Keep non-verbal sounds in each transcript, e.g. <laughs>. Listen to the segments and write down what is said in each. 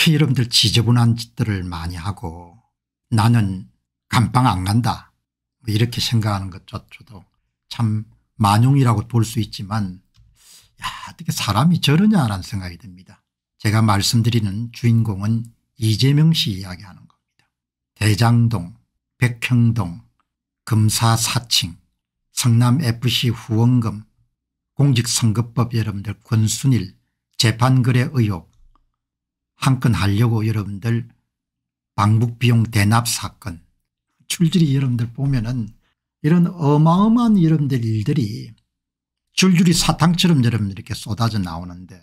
특히 여러분들 지저분한 짓들을 많이 하고 나는 감방 안 간다 뭐 이렇게 생각하는 것조차도 참 만용이라고 볼 수 있지만 야 어떻게 사람이 저러냐라는 생각이 듭니다. 제가 말씀드리는 주인공은 이재명 씨 이야기하는 겁니다. 대장동 백형동 금사 사칭 성남FC 후원금 공직선거법 여러분들 권순일 재판거래 의혹 한건 하려고 여러분들 방북비용 대납 사건 줄줄이 여러분들 보면은 이런 어마어마한 여러분들 일들이 줄줄이 사탕처럼 여러분들 이렇게 쏟아져 나오는데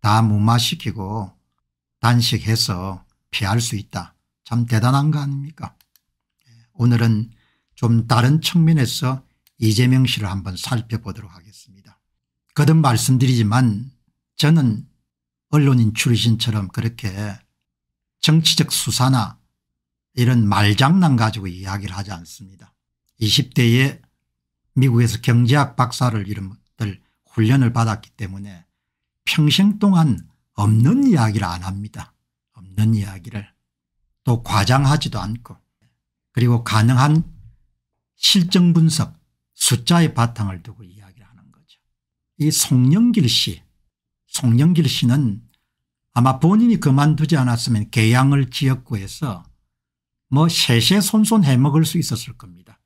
다 무마시키고 단식해서 피할 수 있다. 참 대단한 거 아닙니까 예, 오늘은 좀 다른 측면에서 이재명 씨를 한번 살펴보도록 하겠습니다. 거듭 말씀드리지만 저는 언론인 출신처럼 그렇게 정치적 수사나 이런 말장난 가지고 이야기를 하지 않습니다. 20대에 미국에서 경제학 박사를 이런 것들 훈련을 받았기 때문에 평생 동안 없는 이야기를 안 합니다. 없는 이야기를 또 과장하지도 않고 그리고 가능한 실정 분석 숫자의 바탕을 두고 이야기를 하는 거죠. 이 송영길 씨 송영길 씨는 아마 본인이 그만두지 않았으면 개양을 지역구에서 뭐 세세 손손 해먹을 수 있었을 겁니다.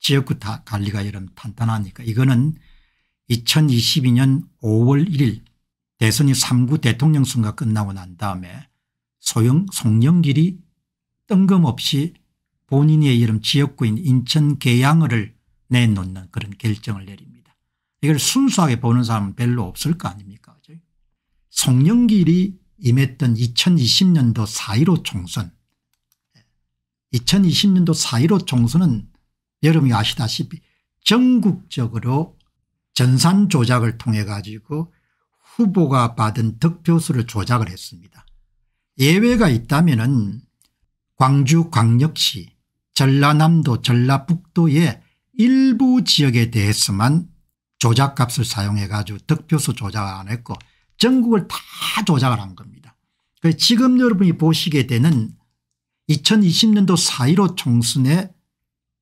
지역구 다 관리가 이런 탄탄하니까 이거는 2022년 5월 1일 대선이 3구 대통령 선거 끝나고 난 다음에 소영 송영길이 뜬금없이 본인의 이름 지역구인 인천 계양을 내놓는 그런 결정을 내립니다. 이걸 순수하게 보는 사람은 별로 없을 거 아닙니까 송영길이 임했던 2020년도 4.15 총선 2020년도 4.15 총선은 여러분이 아시다시피 전국적으로 전산 조작을 통해 가지고 후보가 받은 득표수를 조작을 했습니다. 예외가 있다면 은 광주광역시 전라남도 전라북도의 일부 지역에 대해서만 조작값을 사용해 가지고 득표수 조작 을안 했고 전국을 다 조작을 한 겁니다. 지금 여러분이 보시게 되는 2020년도 4.15 총선의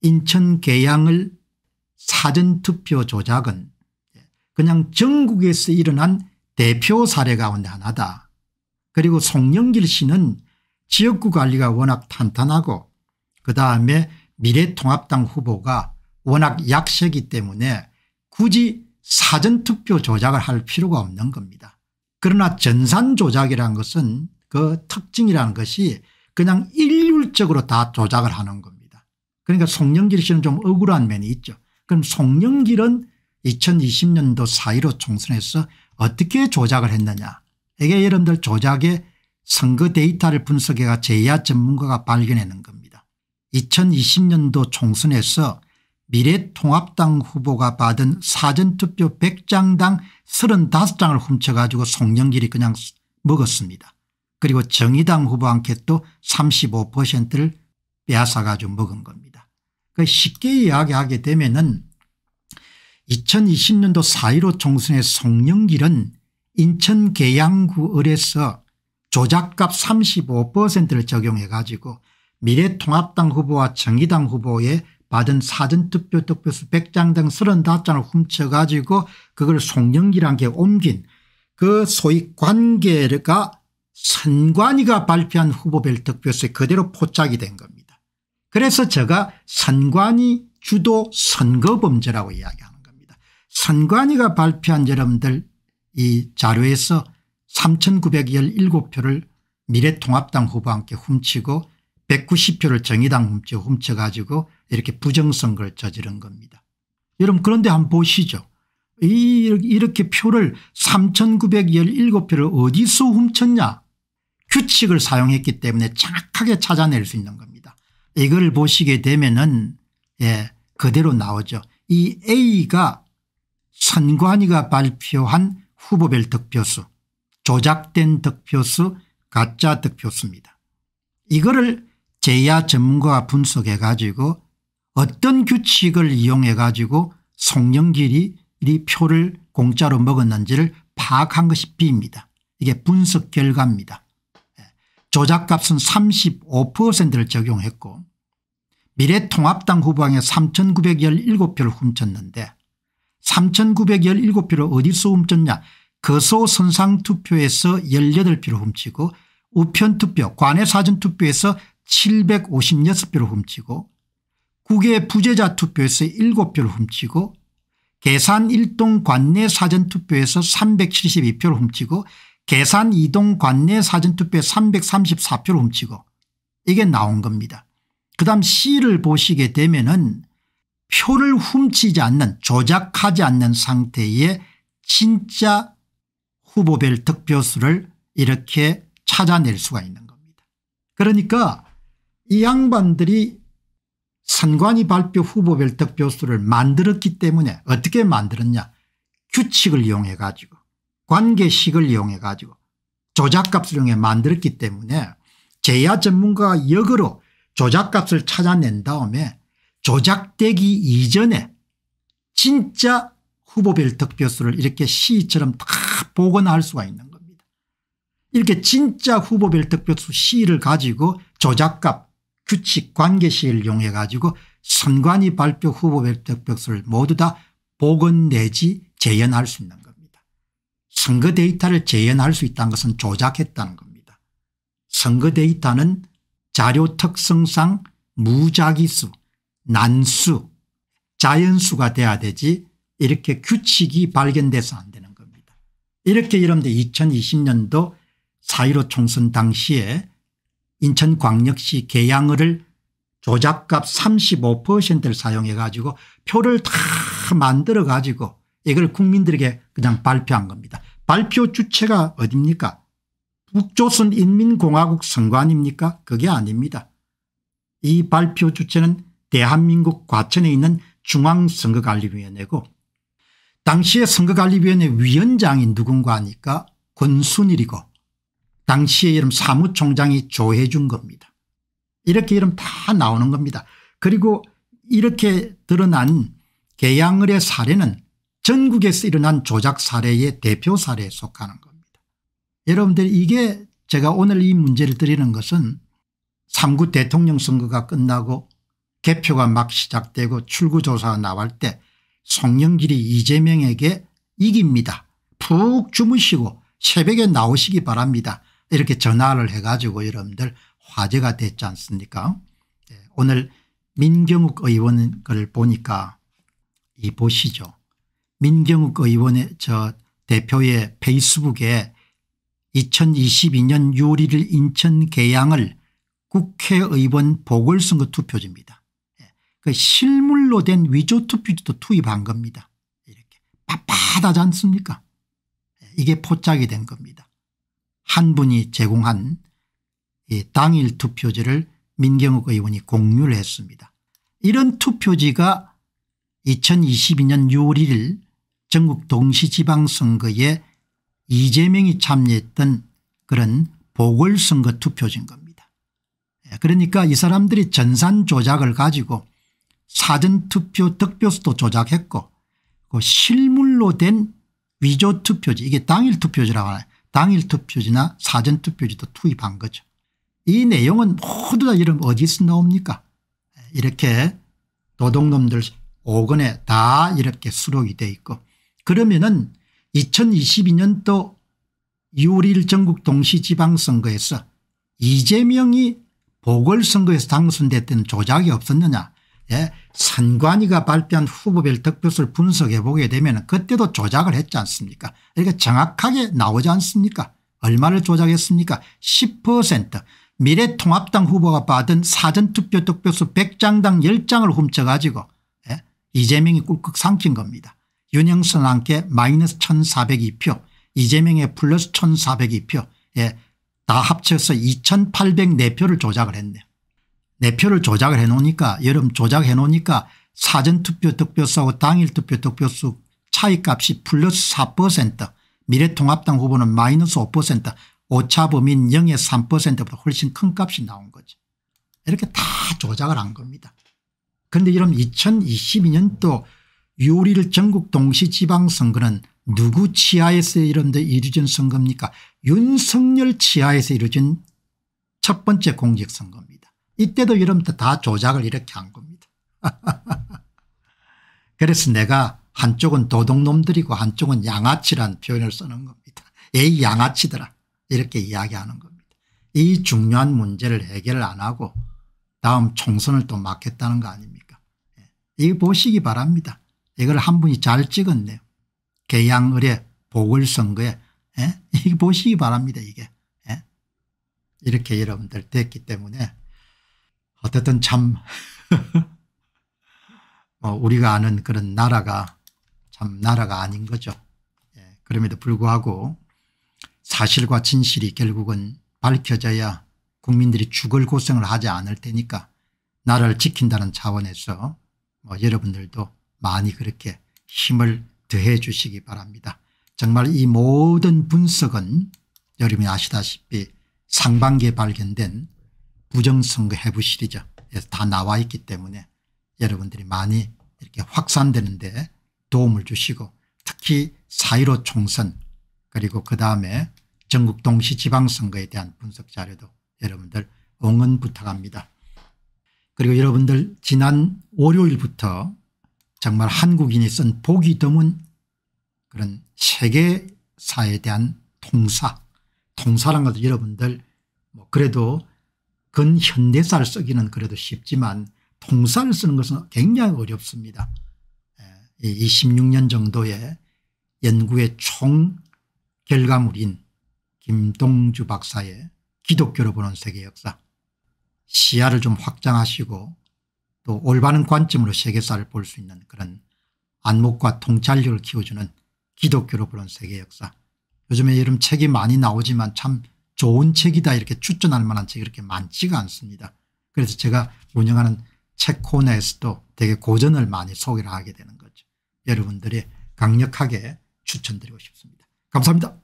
인천 계양을 사전투표 조작은 그냥 전국에서 일어난 대표 사례 가운데 하나다. 그리고 송영길 씨는 지역구 관리가 워낙 탄탄하고 그다음에 미래통합당 후보가 워낙 약세기 때문에 굳이 사전투표 조작을 할 필요가 없는 겁니다. 그러나 전산 조작이라는 것은 그 특징이라는 것이 그냥 일률적으로 다 조작을 하는 겁니다. 그러니까 송영길 씨는 좀 억울한 면이 있죠. 그럼 송영길은 2020년도 사이로 총선에서 어떻게 조작을 했느냐. 이게 여러분들 조작의 선거 데이터를 분석해가 제야 전문가가 발견해낸 겁니다. 2020년도 총선에서 미래통합당 후보가 받은 사전투표 100장당 35장을 훔쳐가지고 송영길이 그냥 먹었습니다. 그리고 정의당 후보 한켓도 35%를 빼앗아가지고 먹은 겁니다. 그 쉽게 이야기하게 되면 은 2020년도 4.15 총선의 송영길은 인천 계양구 을에서 조작값 35%를 적용해 가지고 미래통합당 후보와 정의당 후보의 받은 사전투표 득표수 100장 등 35장을 훔쳐가지고 그걸 송영기란게 옮긴 그 소위 관계가 선관위가 발표한 후보별 득표수에 그대로 포착이 된 겁니다. 그래서 제가 선관위 주도 선거범죄라고 이야기하는 겁니다. 선관위가 발표한 여러분들 이 자료에서 3917표를 미래통합당 후보와 함께 훔치고 190표를 정의당 훔쳐 훔쳐가지고 이렇게 부정선거를 저지른 겁니다. 여러분 그런데 한번 보시죠. 이 이렇게 표를 3917표를 어디서 훔쳤냐 규칙을 사용했기 때문에 정확하게 찾아낼 수 있는 겁니다. 이걸 보시게 되면은 예 그대로 나오죠. 이 A가 선관위가 발표한 후보별 득표수 조작된 득표수 가짜 득표수입니다. 이거를 제야 전문가가 분석해 가지고 어떤 규칙을 이용해 가지고 송영길이 이 표를 공짜로 먹었는지를 파악한 것이 B입니다. 이게 분석 결과입니다. 예. 조작값은 35%를 적용했고 미래통합당 후보에 3917표를 훔쳤는데 3917표를 어디서 훔쳤냐 거소 선상투표에서 18표를 훔치고 우편투표 관외사전투표에서 756표를 훔치고 국외 부재자 투표에서 7표를 훔치고 계산 1동 관내 사전투표에서 372표를 훔치고 계산 2동 관내 사전투표에 334표를 훔치고 이게 나온 겁니다. 그 다음 C를 보시게 되면 은 표를 훔치지 않는 조작하지 않는 상태의 진짜 후보별 득표수를 이렇게 찾아낼 수가 있는 겁니다. 그러니까 이 양반들이 선관위 발표 후보별 득표수를 만들었기 때문에 어떻게 만들었냐 규칙을 이용해 가지고 관계식을 이용해 가지고 조작값을 이용해 만들었기 때문에 제야 전문가가 역으로 조작값을 찾아낸 다음에 조작되기 이전에 진짜 후보별 득표수를 이렇게 시처럼 다 복원할 수가 있는 겁니다. 이렇게 진짜 후보별 득표수 시를 가지고 조작값 규칙 관계시를 이용해 가지고 선관위 발표 후보 획득표수를 모두 다 복원 내지 재현할수 있는 겁니다. 선거 데이터를 재현할수 있다는 것은 조작했다는 겁니다. 선거 데이터는 자료 특성상 무작위수 난수 자연수가 돼야 되지 이렇게 규칙이 발견돼서 안 되는 겁니다. 이렇게 여러분들 2020년도 4.15 총선 당시에 인천광역시 계양을을 조작값 35%를 사용해 가지고 표를 다 만들어 가지고 이걸 국민들에게 그냥 발표한 겁니다. 발표 주체가 어딥니까 북조선 인민공화국 선관입니까 그게 아닙니다. 이 발표 주체는 대한민국 과천에 있는 중앙선거관리위원회고 당시의 선거관리위원회 위원장이 누군가 하니까 권순일이고 당시에 이름 사무총장이 조해준 겁니다. 이렇게 이름 다 나오는 겁니다. 그리고 이렇게 드러난 계양을의 사례는 전국에서 일어난 조작 사례의 대표 사례에 속하는 겁니다. 여러분들 이게 제가 오늘 이 문제를 드리는 것은 3구 대통령 선거가 끝나고 개표가 막 시작되고 출구조사가 나올 때 송영길이 이재명에게 이깁니다. 푹 주무시고 새벽에 나오시기 바랍니다. 이렇게 전화를 해가지고 여러분들 화제가 됐지 않습니까 예, 오늘 민경욱 의원 걸 보니까 이 보시죠. 민경욱 의원의 저 대표의 페이스북에 2022년 6월 1일 인천 계양을 국회의원 보궐선거 투표지입니다. 예, 그 실물로 된 위조 투표지도 투입한 겁니다. 이렇게 빳빳하지 않습니까? 예, 이게 포착이 된 겁니다. 한 분이 제공한 당일 투표지를 민경욱 의원이 공유를 했습니다. 이런 투표지가 2022년 6월 1일 전국 동시지방선거에 이재명이 참여했던 그런 보궐선거 투표지인 겁니다. 예, 그러니까 이 사람들이 전산 조작을 가지고 사전투표 득표수도 조작했고 그 실물로 된 위조투표지 이게 당일투표지라고 하나요 당일 투표지나 사전 투표지도 투입한 거죠. 이 내용은 모두 다 이런 어디서 나옵니까 이렇게 노동놈들 5권에 다 이렇게 수록이 돼 있고 그러면은 2022년도 6일 전국 동시지방선거에서 이재명이 보궐선거에서 당선됐던 조작이 없었느냐 예? 선관위가 발표한 후보별 득표수를 분석해 보게 되면 그때도 조작을 했지 않습니까 그러니까 정확하게 나오지 않습니까 얼마를 조작했습니까 10% 미래통합당 후보가 받은 사전투표 득표수 100장당 10장을 훔쳐가지고 예? 이재명이 꿀꺽 삼킨 겁니다. 윤영선 함께 마이너스 1402표 이재명의 플러스 1402표 예, 다 합쳐서 2804표를 조작을 했네요. 내 표를 조작을 해놓으니까 여름 조작해 놓으니까 사전투표 득표수하고 당일 투표 득표수 차이값이 플러스 4% 미래통합당 후보는 마이너스 5% 오차범인 0의 3%보다 훨씬 큰 값이 나온 거죠. 이렇게 다 조작을 한 겁니다. 그런데 이런 2022년도 6월 1 전국 동시지방선거는 누구 치하에서 이런데 이루어진 선거입니까 윤석열 치하에서 이루어진 첫 번째 공직선거입니다. 이때도 여러분들 다 조작을 이렇게 한 겁니다. <laughs> 그래서 내가 한쪽은 도둑놈들이고 한쪽은 양아치란 표현을 쓰는 겁니다. 에이 양아치들아 이렇게 이야기하는 겁니다. 이 중요한 문제를 해결을 안 하고 다음 총선을 또 막겠다는 거 아닙니까 예. 이 보시기 바랍니다. 이걸 한 분이 잘 찍었네요. 개양을의 보궐선거에 예? <laughs> 이 보시기 바랍니다 이게 에? 예? 이렇게 여러분들 됐기 때문에 어쨌든 참뭐 <laughs> 우리가 아는 그런 나라가 참 나라가 아닌 거죠. 예. 그럼에도 불구하고 사실과 진실이 결국은 밝혀져야 국민들이 죽을 고생을 하지 않을 테니까 나라를 지킨다는 차원에서 뭐 여러분들도 많이 그렇게 힘을 더해 주시기 바랍니다. 정말 이 모든 분석은 여러분이 아시다시피 상반기에 발견된 부정선거 해부 시리즈에서 다 나와 있기 때문에 여러분들이 많이 이렇게 확산되는 데 도움을 주시고 특히 4.15 총선 그리고 그다음에 전국 동시 지방선거에 대한 분석 자료도 여러분들 응원 부탁합니다. 그리고 여러분들 지난 월요일부터 정말 한국인이 쓴 보기 드문 그런 세계사에 대한 통사 통사란 것도 여러분들 뭐 그래도 그건 현대사를 쓰기는 그래도 쉽지만 통사를 쓰는 것은 굉장히 어렵습니다. 26년 예, 정도의 연구의 총 결과물인 김동주 박사의 기독교로 보는 세계 역사 시야를 좀 확장하시고 또 올바른 관점으로 세계사를 볼 수 있는 그런 안목과 통찰력을 키워주는 기독교로 보는 세계 역사 요즘에 이런 책이 많이 나오지만 참 좋은 책이다 이렇게 추천할 만한 책이 그렇게 많지가 않습니다. 그래서 제가 운영하는 책 코너에서도 되게 고전을 많이 소개를 하게 되는 거죠. 여러분들이 강력하게 추천드리고 싶습니다. 감사합니다.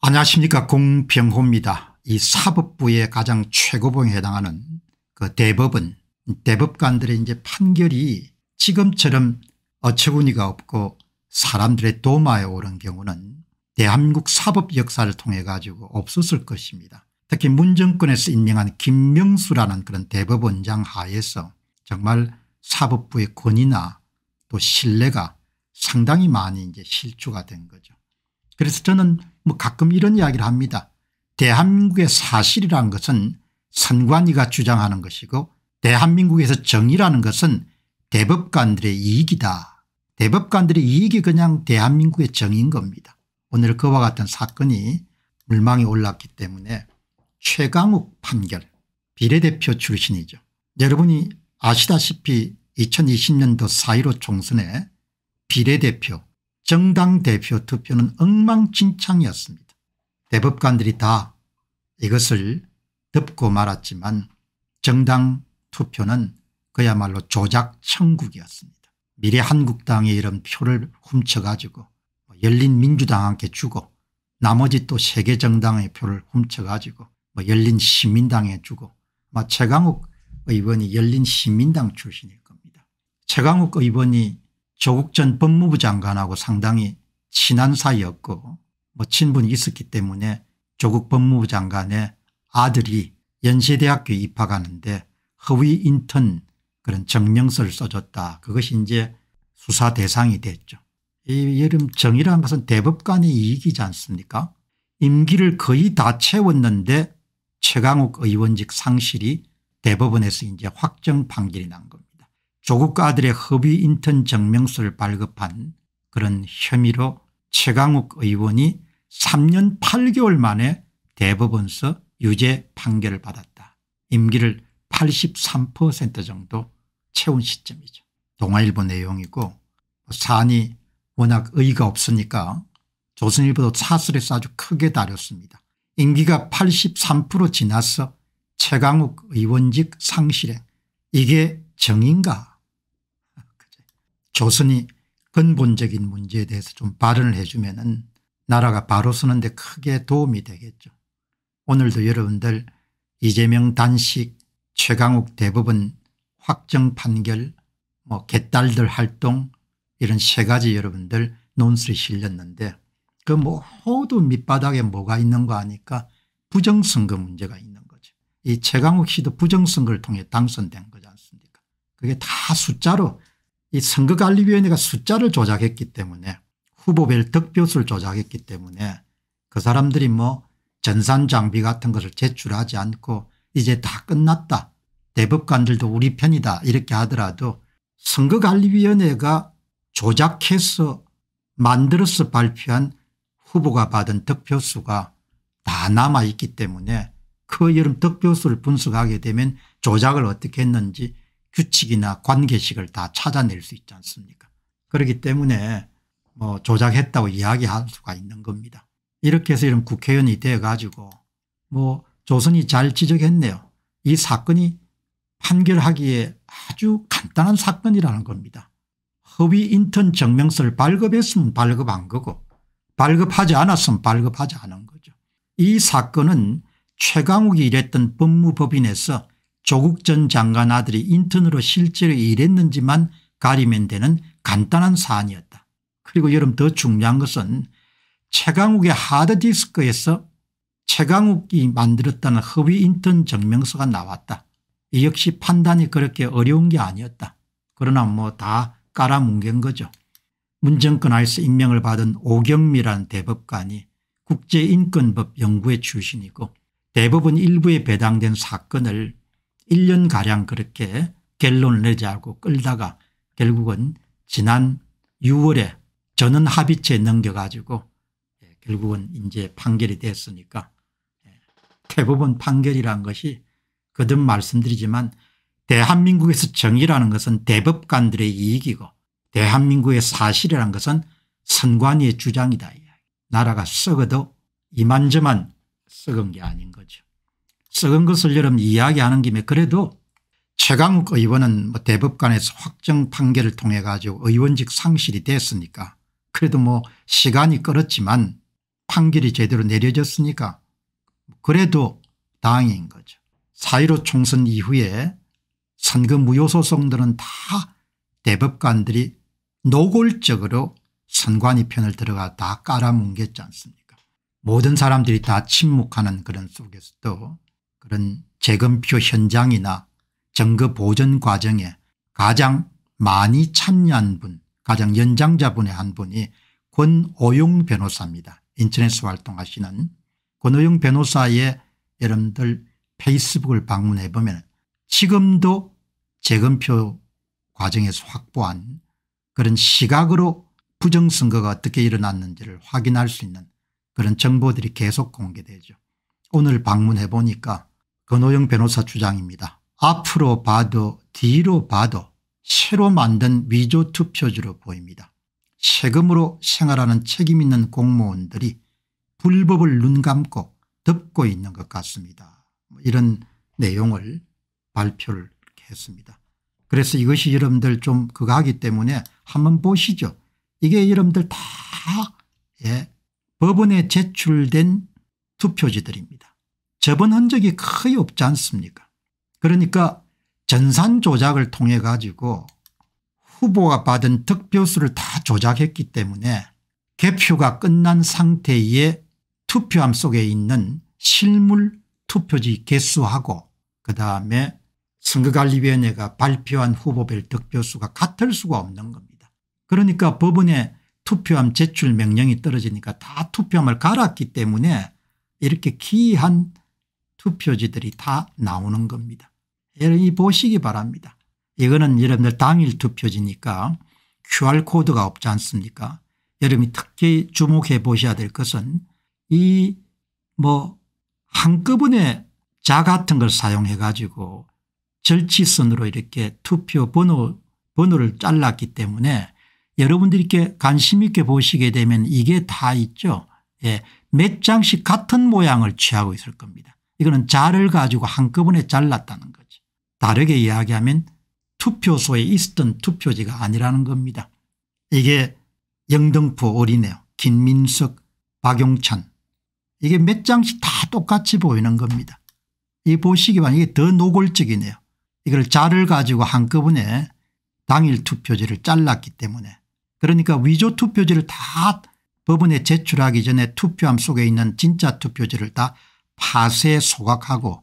안녕하십니까 공병호입니다. 이 사법부의 가장 최고봉에 해당하는 그 대법원 대법관들의 이제 판결이 지금처럼 어처구니가 없고 사람들의 도마에 오른 경우는 대한민국 사법 역사를 통해 가지고 없었을 것입니다. 특히 문정권에서 임명한 김명수라는 그런 대법원장 하에서 정말 사법부의 권위나 또 신뢰가 상당히 많이 이제 실추가 된 거죠. 그래서 저는 뭐 가끔 이런 이야기를 합니다. 대한민국의 사실이란 것은 선관위가 주장하는 것이고 대한민국에서 정의라는 것은 대법관들의 이익이다. 대법관들의 이익이 그냥 대한민국의 정의인 겁니다. 오늘 그와 같은 사건이 물망에 올랐기 때문에 최강욱 판결 비례대표 출신이죠. 여러분이 아시다시피 2020년도 4.15 총선에 비례대표 정당 대표 투표는 엉망진창이었습니다. 대법관들이 다 이것을 덮고 말았지만 정당 투표는 그야말로 조작 천국이었습니다. 미래 한국당이 이런 표를 훔쳐가지고 뭐 열린 민주당한테 주고 나머지 또 세계 정당의 표를 훔쳐가지고 뭐 열린 시민당에 주고 아마 최강욱 의원이 열린 시민당 출신일 겁니다. 최강욱 의원이 조국 전 법무부 장관하고 상당히 친한 사이였고 멋진 뭐 분이 있었기 때문에 조국 법무부 장관의 아들이 연세대학교에 입학하는데 허위 인턴 그런 증명서를 써줬다. 그것이 이제 수사 대상이 됐죠. 이 여름 정의라는 것은 대법관의 이익이지 않습니까 임기를 거의 다 채웠는데 최강욱 의원직 상실이 대법원에서 이제 확정 판결이 난 겁니다. 조국 과 아들의 허위 인턴 증명서를 발급한 그런 혐의로 최강욱 의원이 3년 8개월 만에 대법원서 유죄 판결을 받았다. 임기를 83% 정도 채운 시점이죠. 동아일보 내용이고 뭐 사안이 워낙 의의가 없으니까 조선일보도 사설에서 아주 크게 다뤘습니다. 임기가 83% 지나서 최강욱 의원직 상실행 이게 정인가 조선이 근본적인 문제에 대해서 좀 발언을 해주면 나라가 바로 서는데 크게 도움이 되겠죠. 오늘도 여러분들 이재명 단식 최강욱 대법원 확정 판결 뭐 개딸들 활동 이런 세 가지 여러분들 논술이 실렸는데 그 모두 밑바닥에 뭐가 있는 거 아니까 부정선거 문제가 있는 거죠. 이 최강욱 씨도 부정선거를 통해 당선된 거지 않습니까 그게 다 숫자로 이 선거관리위원회가 숫자를 조작했기 때문에 후보별 득표수를 조작했기 때문에 그 사람들이 뭐 전산 장비 같은 것을 제출하지 않고 이제 다 끝났다. 대법관들도 우리 편이다 이렇게 하더라도 선거관리위원회가 조작해서 만들어서 발표한 후보가 받은 득표수가 다 남아있기 때문에 그 여름 득표수를 분석하게 되면 조작을 어떻게 했는지 규칙이나 관계식을 다 찾아낼 수 있지 않습니까 그렇기 때문에 뭐 조작했다고 이야기할 수가 있는 겁니다. 이렇게 해서 이런 국회의원이 되어 가지고 뭐 조선이 잘 지적했네요. 이 사건이 판결하기에 아주 간단한 사건이라는 겁니다. 허위 인턴 증명서를 발급했으면 발급한 거고 발급하지 않았으면 발급하지 않은 거죠. 이 사건은 최강욱이 일했던 법무법인에서 조국 전 장관 아들이 인턴으로 실제로 일했는지만 가리면 되는 간단한 사안이었다. 그리고 여러분 더 중요한 것은 최강욱의 하드디스크에서 최강욱이 만들었다는 허위 인턴 증명서가 나왔다. 이 역시 판단이 그렇게 어려운 게 아니었다. 그러나 뭐 다 깔아뭉갠 거죠. 문정권 하에서 임명을 받은 오경미란 대법관이 국제인권법 연구의 출신이고 대법원 일부에 배당된 사건을 1년가량 그렇게 결론을 내지 않고 끌다가 결국은 지난 6월에 저는 합의체에 넘겨가지고 예, 결국은 이제 판결이 됐으니까 예, 대부분 판결이란 것이 거듭 말씀드리지만 대한민국에서 정의라는 것은 대법관들의 이익이고 대한민국의 사실이라는 것은 선관위의 주장이다. 나라가 썩어도 이만저만 썩은 게 아닌 거죠. 썩은 것을 여러분 이야기하는 김에 그래도 최강욱 의원은 뭐 대법관에서 확정 판결을 통해 가지고 의원직 상실이 됐으니까 그래도 뭐 시간이 끌었지만 판결이 제대로 내려졌으니까 그래도 다행인 거죠. 4.15 총선 이후에 선거 무효소송들은 다 대법관들이 노골적으로 선관위 편을 들어가 다 깔아뭉갰지 않습니까 모든 사람들이 다 침묵하는 그런 속에서도 그런 재검표 현장이나 증거 보전 과정에 가장 많이 참여한 분 가장 연장자분의 한 분이 권오용 변호사입니다. 인천에서 활동하시는 권오용 변호사의 여러분들 페이스북을 방문해 보면 지금도 재검표 과정에서 확보한 그런 시각으로 부정선거가 어떻게 일어났는지를 확인할 수 있는 그런 정보들이 계속 공개되죠. 오늘 방문해 보니까 권오영 변호사 주장입니다. 앞으로 봐도 뒤로 봐도 새로 만든 위조 투표지로 보입니다. 세금으로 생활하는 책임있는 공무원들이 불법을 눈감고 덮고 있는 것 같습니다. 뭐 이런 내용을 발표를 했습니다. 그래서 이것이 여러분들 좀 그거 하기 때문에 한번 보시죠. 이게 여러분들 다 예, 법원에 제출된 투표지들입니다. 저번 흔적이 거의 없지 않습니까 그러니까 전산 조작을 통해 가지고 후보가 받은 득표수를 다 조작했기 때문에 개표가 끝난 상태의 투표함 속에 있는 실물 투표지 개수하고 그다음에 선거관리위원회가 발표한 후보별 득표수가 같을 수가 없는 겁니다. 그러니까 법원에 투표함 제출 명령이 떨어지니까 다 투표함을 갈았기 때문에 이렇게 기이한 투표지들이 다 나오는 겁니다. 이 보시기 바랍니다. 이거는 여러분들 당일 투표지니까 QR코드가 없지 않습니까 여러분이 특히 주목해 보셔야 될 것은 이 뭐 한꺼번에 자 같은 걸 사용해 가지고 절치선으로 이렇게 투표 번호 번호를 잘랐기 때문에 여러분들이 이렇게 관심 있게 보시게 되면 이게 다 있죠. 예, 몇 장씩 같은 모양을 취하고 있을 겁니다. 이거는 자를 가지고 한꺼번에 잘랐다는 거죠. 다르게 이야기하면 투표소에 있었던 투표지가 아니라는 겁니다. 이게 영등포 어린애 김민석 박용찬 이게 몇 장씩 다 똑같이 보이는 겁니다. 이 보시기만 이게 더 노골적이네요. 이걸 자를 가지고 한꺼번에 당일 투표지를 잘랐기 때문에 그러니까 위조 투표지를 다 법원에 제출하기 전에 투표함 속에 있는 진짜 투표지를 다 파쇄 소각하고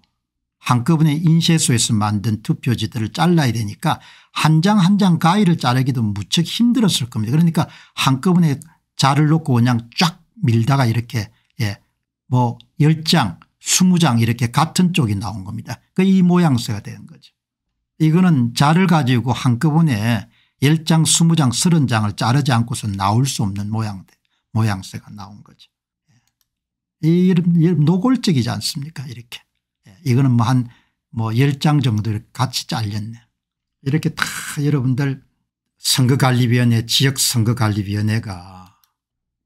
한꺼번에 인쇄소에서 만든 투표지들을 잘라야 되니까 한 장 한 장 가위를 자르기도 무척 힘들었을 겁니다. 그러니까 한꺼번에 자를 놓고 그냥 쫙 밀다가 이렇게 예뭐 10장 20장 이렇게 같은 쪽이 나온 겁니다. 그 이 모양새가 되는 거죠. 이거는 자를 가지고 한꺼번에 10장 20장 30장을 자르지 않고서 나올 수 없는 모양 모양새가 나온 거죠. 예. 이 노골적이지 않습니까 이렇게. 이거는 뭐 한뭐 10장 뭐 정도 같이 잘렸네. 이렇게 다 여러분들 선거관리위원회 지역선거관리위원회가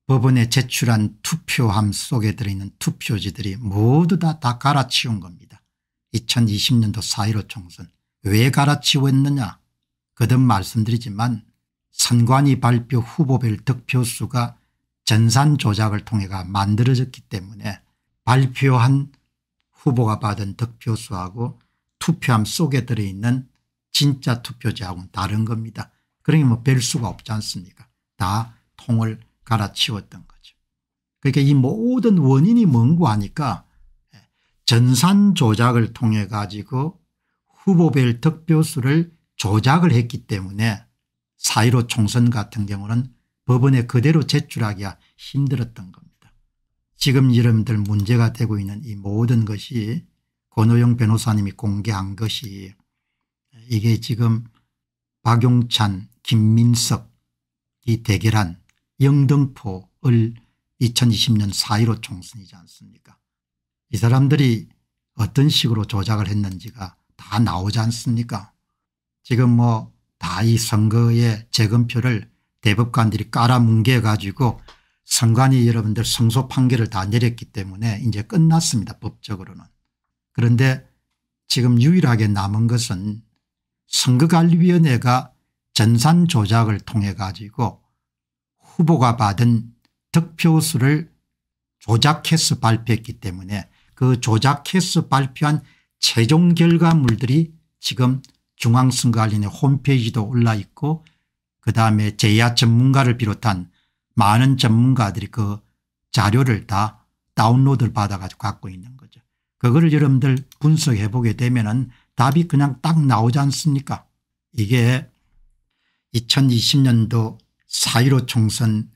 법원에 제출한 투표함 속에 들어있는 투표지들이 모두 다, 다 갈아치운 겁니다. 2020년도 4.15 총선 왜 갈아치웠느냐 거듭 말씀드리지만 선관위 발표 후보별 득표수가 전산 조작을 통해가 만들어졌기 때문에 발표한 후보가 받은 득표수하고 투표함 속에 들어있는 진짜 투표자하고는 다른 겁니다. 그러니 뭐별 수가 없지 않습니까 다 통을 갈아치웠던 거죠. 그러니까 이 모든 원인이 뭔고 하니까 예, 전산 조작을 통해 가지고 후보별 득표수를 조작을 했기 때문에 사1로 총선 같은 경우는 법원에 그대로 제출하기가 힘들었던 겁니다. 지금 이름들 문제가 되고 있는 이 모든 것이 권호영 변호사님이 공개한 것이 이게 지금 박용찬 김민석 이 대결한 영등포을 2020년 4.15 총선이지 않습니까 이 사람들이 어떤 식으로 조작을 했는지가 다 나오지 않습니까 지금 뭐 다 이 선거의 재검표를 대법관들이 깔아뭉개 가지고 선관위 여러분들 성소 판결을 다 내렸기 때문에 이제 끝났습니다 법적으로는. 그런데 지금 유일하게 남은 것은 선거관리위원회가 전산 조작을 통해 가지고 후보가 받은 득표수를 조작해서 발표했기 때문에 그 조작해서 발표한 최종 결과물들이 지금 중앙선거관리의 홈페이지도 올라 있고 그다음에 제야 전문가를 비롯한 많은 전문가들이 그 자료를 다 다운로드를 받아가지고 갖고 있는 거죠. 그거를 여러분들 분석해 보게 되면 은 답이 그냥 딱 나오지 않습니까 이게 2020년도 4.15 총선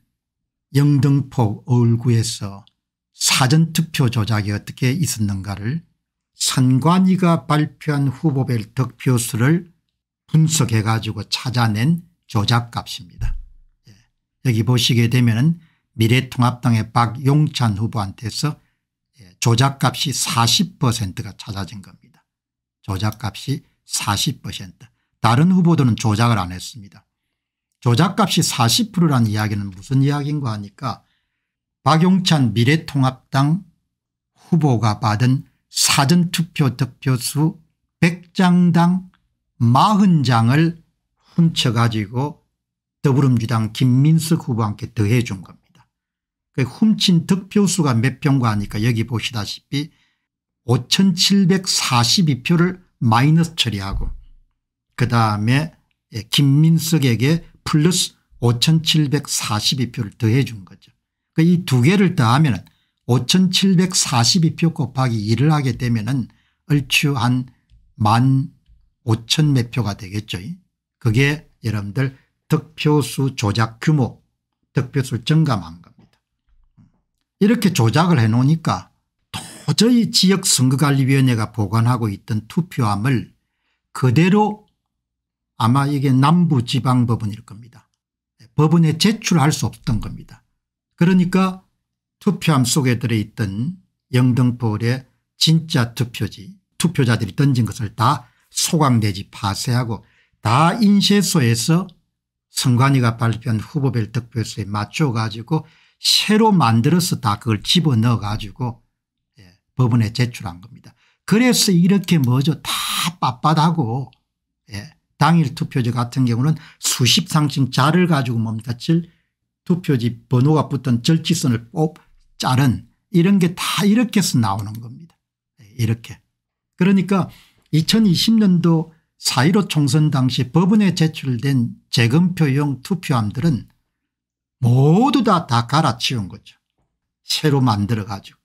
영등포 어울구에서 사전투표 조작이 어떻게 있었는가를 선관위가 발표한 후보별 득표수를 분석해 가지고 찾아낸 조작값입니다. 여기 보시게 되면 은 미래통합당의 박용찬 후보한테서 예, 조작값이 40%가 찾아진 겁니다. 조작값이 40% 다른 후보들은 조작을 안 했습니다. 조작값이 40%라는 이야기는 무슨 이야기인가 하니까 박용찬 미래통합당 후보가 받은 사전투표 득표수 100장당 40장을 훔쳐가지고 더불어민주당 김민석 후보한테 더해 준 겁니다. 그 훔친 득표수가 몇 표인가 하니까 여기 보시다시피 5742표를 마이너스 처리하고 그 다음에 예, 김민석에게 플러스 5742표를 더해 준 거죠. 그 이두 개를 더하면 5742표 곱하기 2를 하게 되면 얼추 한만 5천 몇 표가 되겠죠. 그게 여러분들 득표수 조작 규모 득표수를 증감한 겁니다. 이렇게 조작을 해놓으니까 도저히 지역선거관리위원회가 보관하고 있던 투표함을 그대로 아마 이게 남부지방법원일 겁니다. 네, 법원에 제출할 수 없던 겁니다. 그러니까 투표함 속에 들어있던 영등포의 진짜 투표지 투표자들이 던진 것을 다 소각내지 파쇄하고 다 인쇄소에서 선관위가 발표한 후보별 득표수에 맞춰 가지고 새로 만들어서 다 그걸 집어넣어 가지고 예, 법원에 제출한 겁니다. 그래서 이렇게 뭐죠 다 빳빳하고 예, 당일 투표지 같은 경우는 수십 상층 자를 가지고 뭡니까 질 투표지 번호가 붙은 절지선을 뽑 자른 이런 게 다 이렇게 해서 나오는 겁니다. 예, 이렇게 그러니까 2020년도 4.15 총선 당시 법원에 제출된 재검표용 투표함들은 모두 다, 다 갈아치운 거죠. 새로 만들어 가지고.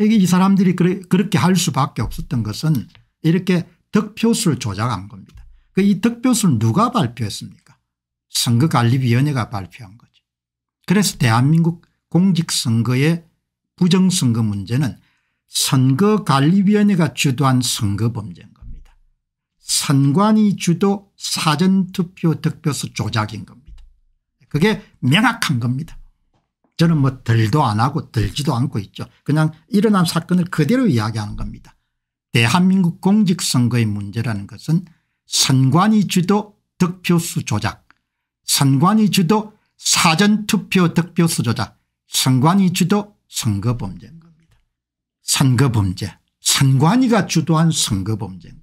이게 이 사람들이 그래, 그렇게 할 수밖에 없었던 것은 이렇게 득표수를 조작한 겁니다. 그 이 득표수를 누가 발표했습니까? 선거관리위원회가 발표한 거죠. 그래서 대한민국 공직선거의 부정선거 문제는 선거관리위원회가 주도한 선거범죄인 거예 선관위 주도 사전투표 득표수 조작인 겁니다. 그게 명확한 겁니다. 저는 뭐 들도 안 하고 들지도 않고 있죠. 그냥 일어난 사건을 그대로 이야기하는 겁니다. 대한민국 공직선거의 문제라는 것은 선관위 주도 득표수 조작 선관위 주도 사전투표 득표수 조작 선관위 주도 선거범죄인 겁니다. 선거범죄 선관위가 주도한 선거범죄인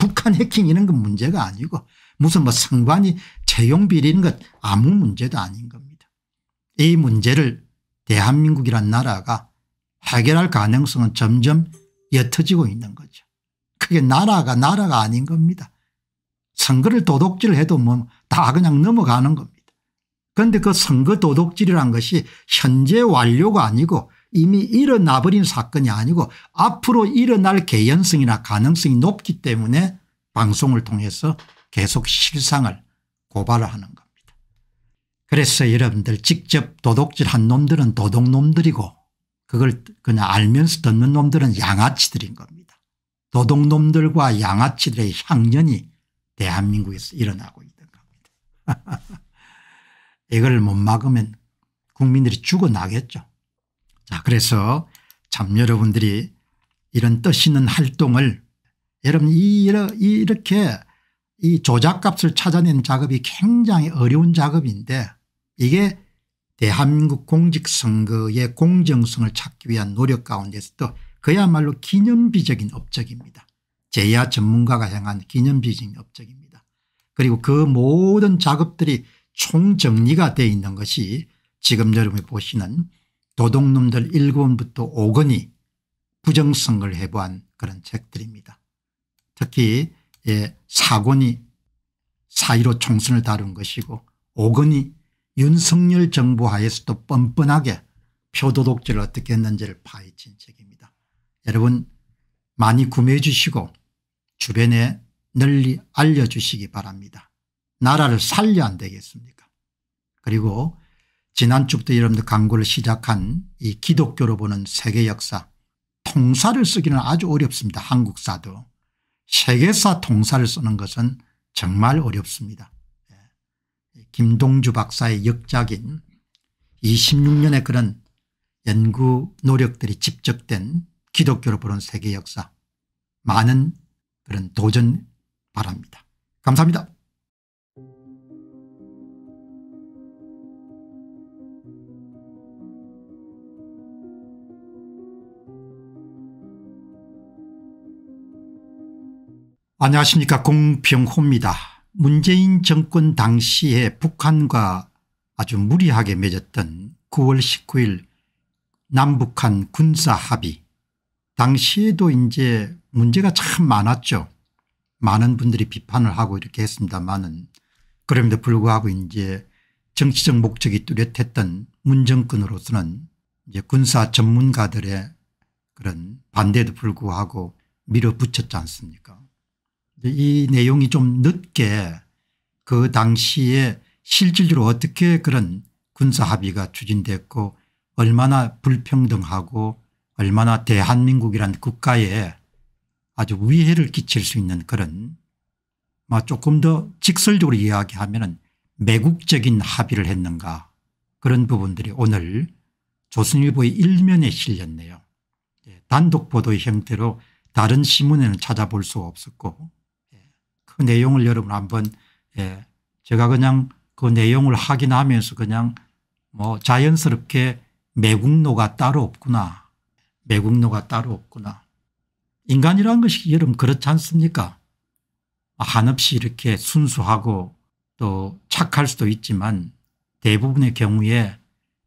북한 해킹 이런 건 문제가 아니고 무슨 뭐 상관이 채용 비리 이런 것 아무 문제도 아닌 겁니다. 이 문제를 대한민국이란 나라가 해결할 가능성은 점점 옅어지고 있는 거죠. 그게 나라가 나라가 아닌 겁니다. 선거를 도둑질 해도 뭐 다 그냥 넘어가는 겁니다. 그런데 그 선거 도둑질이란 것이 현재 완료가 아니고 이미 일어나버린 사건이 아니고 앞으로 일어날 개연성이나 가능성이 높기 때문에 방송을 통해서 계속 실상을 고발하는 겁니다. 그래서 여러분들 직접 도둑질한 놈들은 도둑놈들이고 그걸 그냥 알면서 듣는 놈들은 양아치들인 겁니다. 도둑놈들과 양아치들의 향연이 대한민국에서 일어나고 있는 겁니다. <laughs> 이걸 못 막으면 국민들이 죽어나겠죠. 자 그래서 참 여러분들이 이런 뜻 있는 활동을 여러분 이렇게 이이 조작값을 찾아낸 작업이 굉장히 어려운 작업인데 이게 대한민국 공직선거의 공정성을 찾기 위한 노력 가운데서 도 그야말로 기념비적인 업적입니다. 제야 전문가가 향한 기념비적인 업적입니다. 그리고 그 모든 작업들이 총정리가 되어 있는 것이 지금 여러분이 보시는 도둑놈들 1권부터 5권이 부정성을 해부한 그런 책들입니다. 특히 예, 4권이 사1로 총선을 다룬 것이고 5권이 윤석열 정부 하에서도 뻔뻔하게 표도독질을 어떻게 했는지를 파헤친 책입니다. 여러분 많이 구매해 주시고 주변에 널리 알려주시기 바랍니다. 나라를 살려 안 되겠습니까 그리고 지난주부터 여러분들 강구를 시작한 이 기독교로 보는 세계 역사 통사를 쓰기는 아주 어렵습니다. 한국사도. 세계사 통사를 쓰는 것은 정말 어렵습니다. 예. 김동주 박사의 역작인 26년의 그런 연구 노력들이 집적된 기독교로 보는 세계 역사 많은 그런 도전 바랍니다. 감사합니다. 안녕하십니까 공병호입니다. 문재인 정권 당시에 북한과 아주 무리하게 맺었던 9월 19일 남북한 군사합의 당시에도 이제 문제가 참 많았죠. 많은 분들이 비판을 하고 이렇게 했습니다마는 그럼에도 불구하고 이제 정치적 목적이 뚜렷했던 문정권으로서는 이제 군사 전문가들의 그런 반대도 불구하고 밀어붙였지 않습니까 이 내용이 좀 늦게 그 당시에 실질적으로 어떻게 그런 군사 합의가 추진됐고 얼마나 불평등하고 얼마나 대한민국이란 국가에 아주 위해를 끼칠 수 있는 그런 뭐 조금 더 직설적으로 이야기하면 매국적인 합의를 했는가 그런 부분들이 오늘 조선일보의 일면에 실렸네요. 예, 단독 보도의 형태로 다른 신문에는 찾아볼 수 없었고 그 내용을 여러분 한번 예 제가 그냥 그 내용을 확인하면서 그냥 뭐 자연스럽게 매국노가 따로 없구나. 매국노가 따로 없구나. 인간이라는 것이 여러분 그렇지 않습니까? 한없이 이렇게 순수하고 또 착할 수도 있지만 대부분의 경우에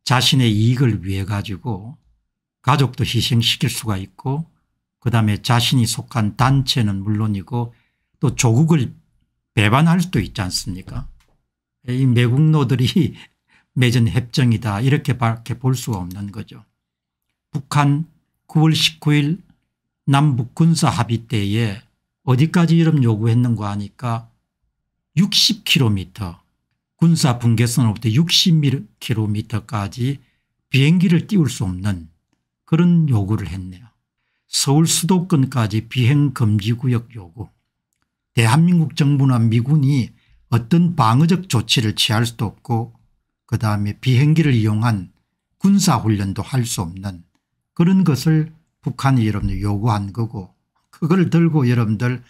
자신의 이익을 위해 가지고 가족도 희생시킬 수가 있고 그다음에 자신이 속한 단체는 물론이고 또 조국을 배반할 수도 있지 않습니까 이 매국노들이 <laughs> 맺은 협정이다 이렇게밖에 볼 수가 없는 거죠. 북한 9월 19일 남북 군사 합의 때에 어디까지 이름 요구했는가 하니까 60km 군사 분계선으로부터 60km까지 비행기를 띄울 수 없는 그런 요구를 했네요. 서울 수도권까지 비행금지구역 요구 대한민국 정부나 미군이 어떤 방어적 조치를 취할 수도 없고 그다음에 비행기를 이용한 군사훈련도 할 수 없는 그런 것을 북한이 여러분들 요구한 거고 그걸 들고 여러분들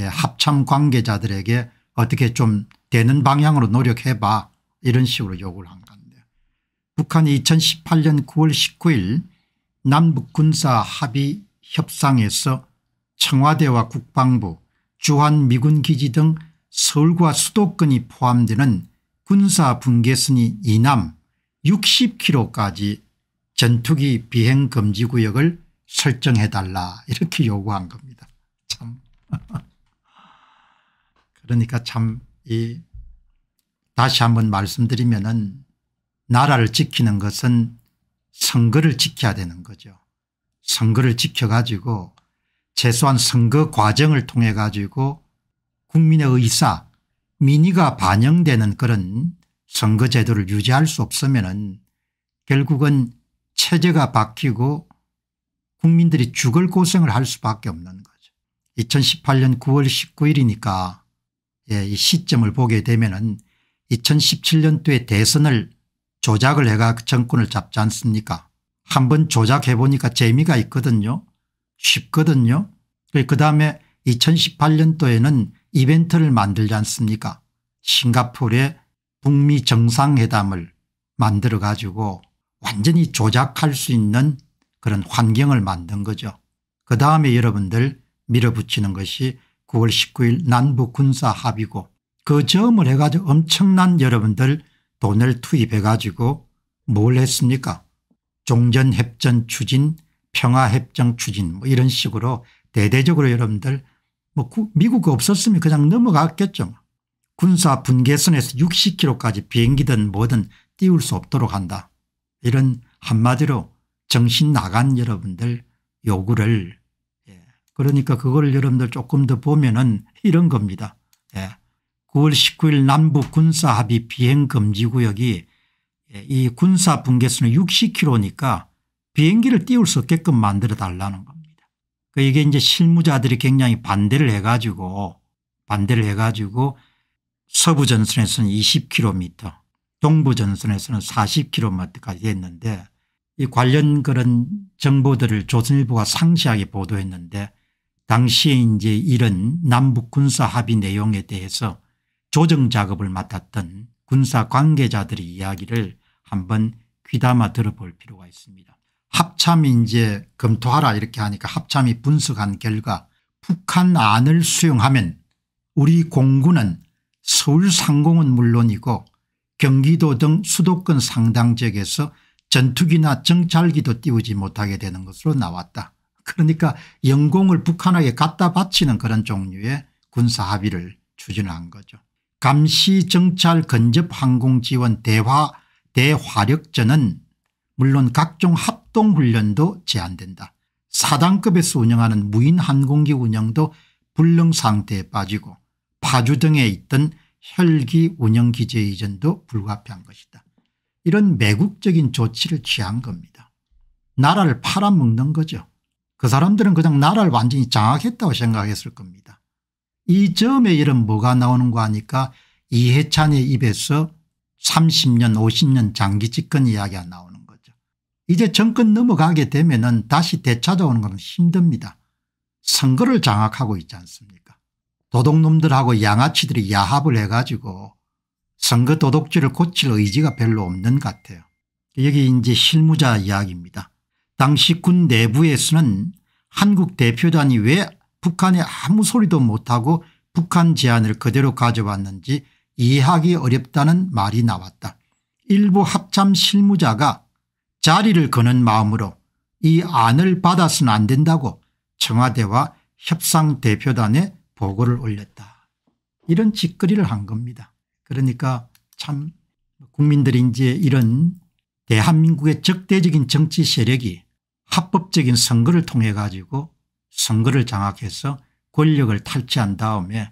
예, 합참 관계자들에게 어떻게 좀 되는 방향으로 노력해봐 이런 식으로 요구를 한 건데 북한이 2018년 9월 19일 남북군사 합의 협상에서 청와대와 국방부 주한미군기지 등 서울과 수도권이 포함되는 군사분계선이 이남 60km까지 전투기 비행금지구역을 설정해달라 이렇게 요구한 겁니다. 참 <laughs> 그러니까 참 이 다시 한번 말씀드리면 은 나라를 지키는 것은 선거를 지켜야 되는 거죠. 선거를 지켜가지고 최소한 선거 과정을 통해 가지고 국민의 의사 민의가 반영되는 그런 선거 제도를 유지할 수 없으면 은 결국은 체제가 바뀌고 국민들이 죽을 고생을 할 수밖에 없는 거죠. 2018년 9월 19일이니까 예, 이 시점을 보게 되면 은 2017년도에 대선을 조작을 해가 그 정권을 잡지 않습니까 한번 조작해보니까 재미가 있거든요. 쉽거든요. 그다음에 그 2018년도에는 이벤트를 만들지 않습니까 싱가포르의 북미 정상회담을 만들어 가지고 완전히 조작할 수 있는 그런 환경을 만든 거죠. 그 다음에 여러분들 밀어붙이는 것이 9월 19일 남북 군사 합의고 그 점을 해가지고 엄청난 여러분들 돈을 투입해가지고 뭘 했습니까 종전협전 추진 평화협정 추진 뭐 이런 식으로 대대적으로 여러분들 뭐 미국 없었으면 그냥 넘어갔겠죠. 군사 분계선에서 60km까지 비행기든 뭐든 띄울 수 없도록 한다. 이런 한마디로 정신 나간 여러분들 요구를 예. 그러니까 그걸 여러분들 조금 더 보면은 이런 겁니다. 예. 9월 19일 남북 군사합의 비행금지구역이 예, 이 군사 분계선은 60km니까 비행기를 띄울 수 없게끔 만들어 달라는 겁니다. 그 이게 이제 실무자들이 굉장히 반대를 해가지고 반대를 해가지고 서부 전선에서는 20km, 동부 전선에서는 40km까지 했는데 이 관련 그런 정보들을 조선일보가 상시하게 보도했는데 당시에 이제 이런 남북 군사 합의 내용에 대해서 조정 작업을 맡았던 군사 관계자들의 이야기를 한번 귀담아 들어볼 필요가 있습니다. 합참이 이제 검토하라 이렇게 하니까 합참이 분석한 결과 북한 안을 수용하면 우리 공군은 서울 상공은 물론이고 경기도 등 수도권 상당 지역에서 전투기나 정찰기도 띄우지 못하게 되는 것으로 나왔다. 그러니까 영공을 북한에게 갖다 바치는 그런 종류의 군사 합의를 추진한 거죠. 감시 정찰 근접 항공 지원 대화 대화력전은 물론 각종 합 합동훈련도 제한된다. 사단급에서 운영하는 무인항공기 운영도 불능상태에 빠지고 파주 등에 있던 혈기 운영기제 이전도 불가피한 것이다. 이런 매국적인 조치를 취한 겁니다. 나라를 팔아먹는 거죠. 그 사람들은 그냥 나라를 완전히 장악했다고 생각했을 겁니다. 이 점에 이런 뭐가 나오는거 하니까 이해찬의 입에서 30년 50년 장기 집권 이야기가 나오는 이제 정권 넘어가게 되면 다시 되찾아오는 것은 힘듭니다. 선거를 장악하고 있지 않습니까 도둑놈들하고 양아치들이 야합을 해가지고 선거 도둑질을 고칠 의지가 별로 없는 것 같아요. 여기 이제 실무자 이야기입니다. 당시 군 내부에서는 한국 대표단이 왜 북한에 아무 소리도 못하고 북한 제안을 그대로 가져왔는지 이해하기 어렵다는 말이 나왔다. 일부 합참 실무자가 자리를 거는 마음으로 이 안을 받아서는 안 된다고 청와대와 협상대표단에 보고를 올렸다. 이런 짓거리를 한 겁니다. 그러니까 참 국민들이 이제 이런 대한민국의 적대적인 정치 세력이 합법적인 선거를 통해 가지고 선거를 장악해서 권력을 탈취한 다음에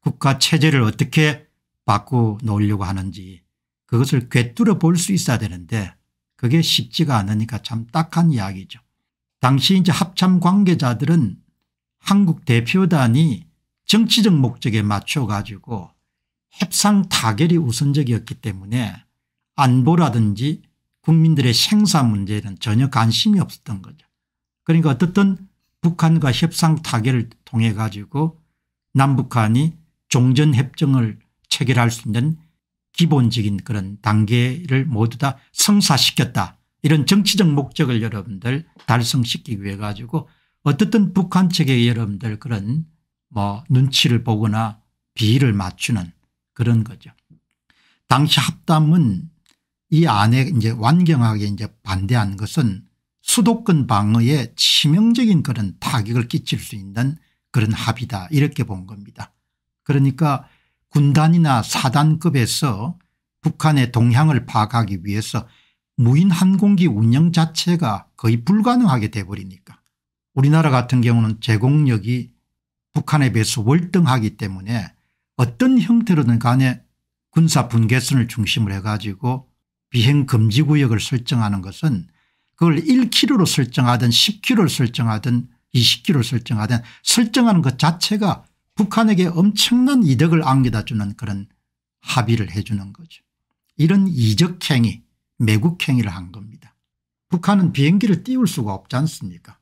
국가 체제를 어떻게 바꿔 놓으려고 하는지 그것을 꿰뚫어 볼 수 있어야 되는데 그게 쉽지가 않으니까 참 딱한 이야기죠. 당시 이제 합참 관계자들은 한국 대표단이 정치적 목적에 맞춰 가지고 협상 타결이 우선적이었기 때문에 안보라든지 국민들의 생사 문제에는 전혀 관심이 없었던 거죠. 그러니까 어떻든 북한과 협상 타결을 통해 가지고 남북한이 종전협정을 체결할 수 있는 기본적인 그런 단계를 모두 다 성사시켰다. 이런 정치적 목적을 여러분들 달성시키기 위해 가지고 어떻든 북한 측에 여러분들 그런 뭐 눈치를 보거나 비위를 맞추는 그런 거죠. 당시 합담은 이 안에 이제 완경하게 이제 반대한 것은 수도권 방어에 치명적인 그런 타격을 끼칠 수 있는 그런 합의다 이렇게 본 겁니다. 그러니까 군단이나 사단급에서 북한의 동향을 파악하기 위해서 무인 항공기 운영 자체가 거의 불가능하게 돼버리니까 우리나라 같은 경우는 제공력이 북한에 비해서 월등하기 때문에 어떤 형태로든 간에 군사 분계선을 중심으로 해가지고 비행 금지 구역을 설정하는 것은 그걸 1km로 설정하든 10km를 설정하든 20km를 설정하든 설정하는 것 자체가 북한에게 엄청난 이득을 안겨다 주는 그런 합의를 해 주는 거죠. 이런 이적행위 매국행위를 한 겁니다. 북한은 비행기를 띄울 수가 없지 않습니까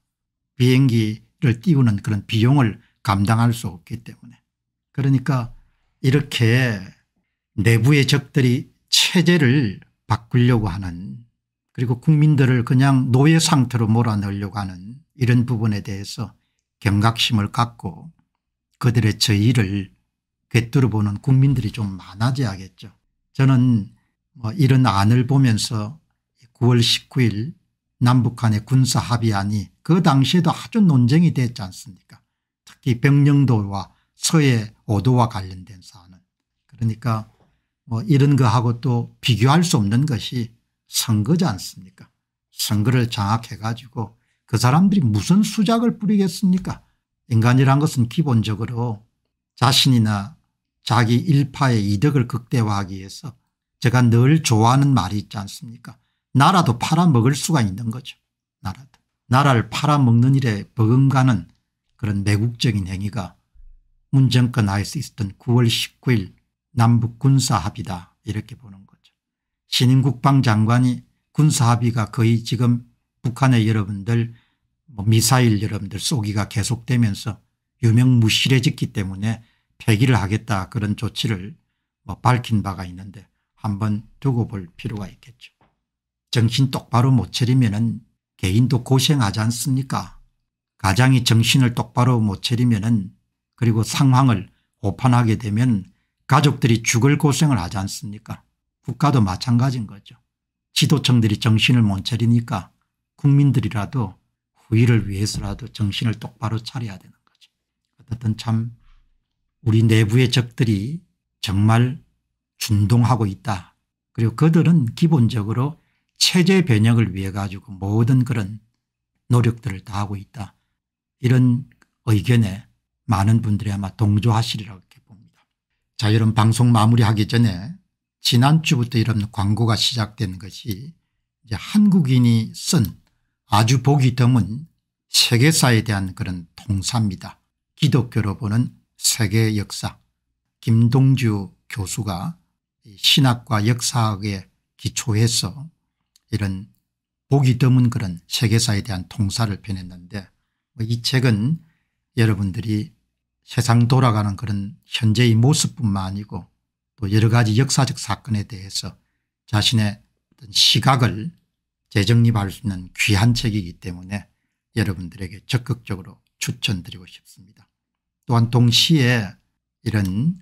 비행기를 띄우는 그런 비용을 감당할 수 없기 때문에 그러니까 이렇게 내부의 적들이 체제를 바꾸려고 하는 그리고 국민들을 그냥 노예 상태로 몰아넣으려고 하는 이런 부분에 대해서 경각심을 갖고 그들의 저의를 꿰뚫어 보는 국민들이 좀 많아져야겠죠. 저는 뭐 이런 안을 보면서 9월 19일 남북한의 군사 합의안이 그 당시에도 아주 논쟁이 됐지 않습니까 특히 백령도와 서해 5도와 관련된 사안은 그러니까 뭐 이런 거하고 또 비교할 수 없는 것이 선거지 않습니까 선거를 장악해 가지고 그 사람들이 무슨 수작을 뿌리겠습니까 인간이란 것은 기본적으로 자신이나 자기 일파의 이득을 극대화하기 위해서 제가 늘 좋아하는 말이 있지 않습니까 나라도 팔아먹을 수가 있는 거죠. 나라도. 나라를 팔아먹는 일에 버금가는 그런 매국적인 행위가 문정권 하에서 있었던 9월 19일 남북 군사합의다 이렇게 보는 거죠. 신임 국방장관이 군사합의가 거의 지금 북한의 여러분들 뭐 미사일 여러분들 쏘기가 계속되면서 유명무실해졌기 때문에 폐기를 하겠다 그런 조치를 뭐 밝힌 바가 있는데 한번 두고 볼 필요가 있겠죠. 정신 똑바로 못 차리면 개인도 고생하지 않습니까 가장이 정신을 똑바로 못 차리면 그리고 상황을 오판하게 되면 가족들이 죽을 고생을 하지 않습니까 국가도 마찬가지인 거죠. 지도층들이 정신을 못 차리니까 국민들이라도 위를 위해서라도 정신을 똑바로 차려야 되는 거죠. 어쨌든 참 우리 내부의 적들이 정말 준동하고 있다. 그리고 그들은 기본적으로 체제 변혁을 위해 가지고 모든 그런 노력들을 다 하고 있다. 이런 의견에 많은 분들이 아마 동조하시리라고 봅니다. 자 여러분 방송 마무리하기 전에 지난주부터 이런 광고가 시작된 것이 이제 한국인이 쓴 아주 보기 드문 세계사에 대한 그런 통사입니다. 기독교로 보는 세계 역사 김동주 교수가 신학과 역사학에 기초해서 이런 보기 드문 그런 세계사에 대한 통사를 펴냈는데 뭐 이 책은 여러분들이 세상 돌아가는 그런 현재의 모습뿐만 아니고 또 여러 가지 역사적 사건에 대해서 자신의 시각을 재정립할 수 있는 귀한 책이기 때문에 여러분들에게 적극적으로 추천드리고 싶습니다. 또한 동시에 이런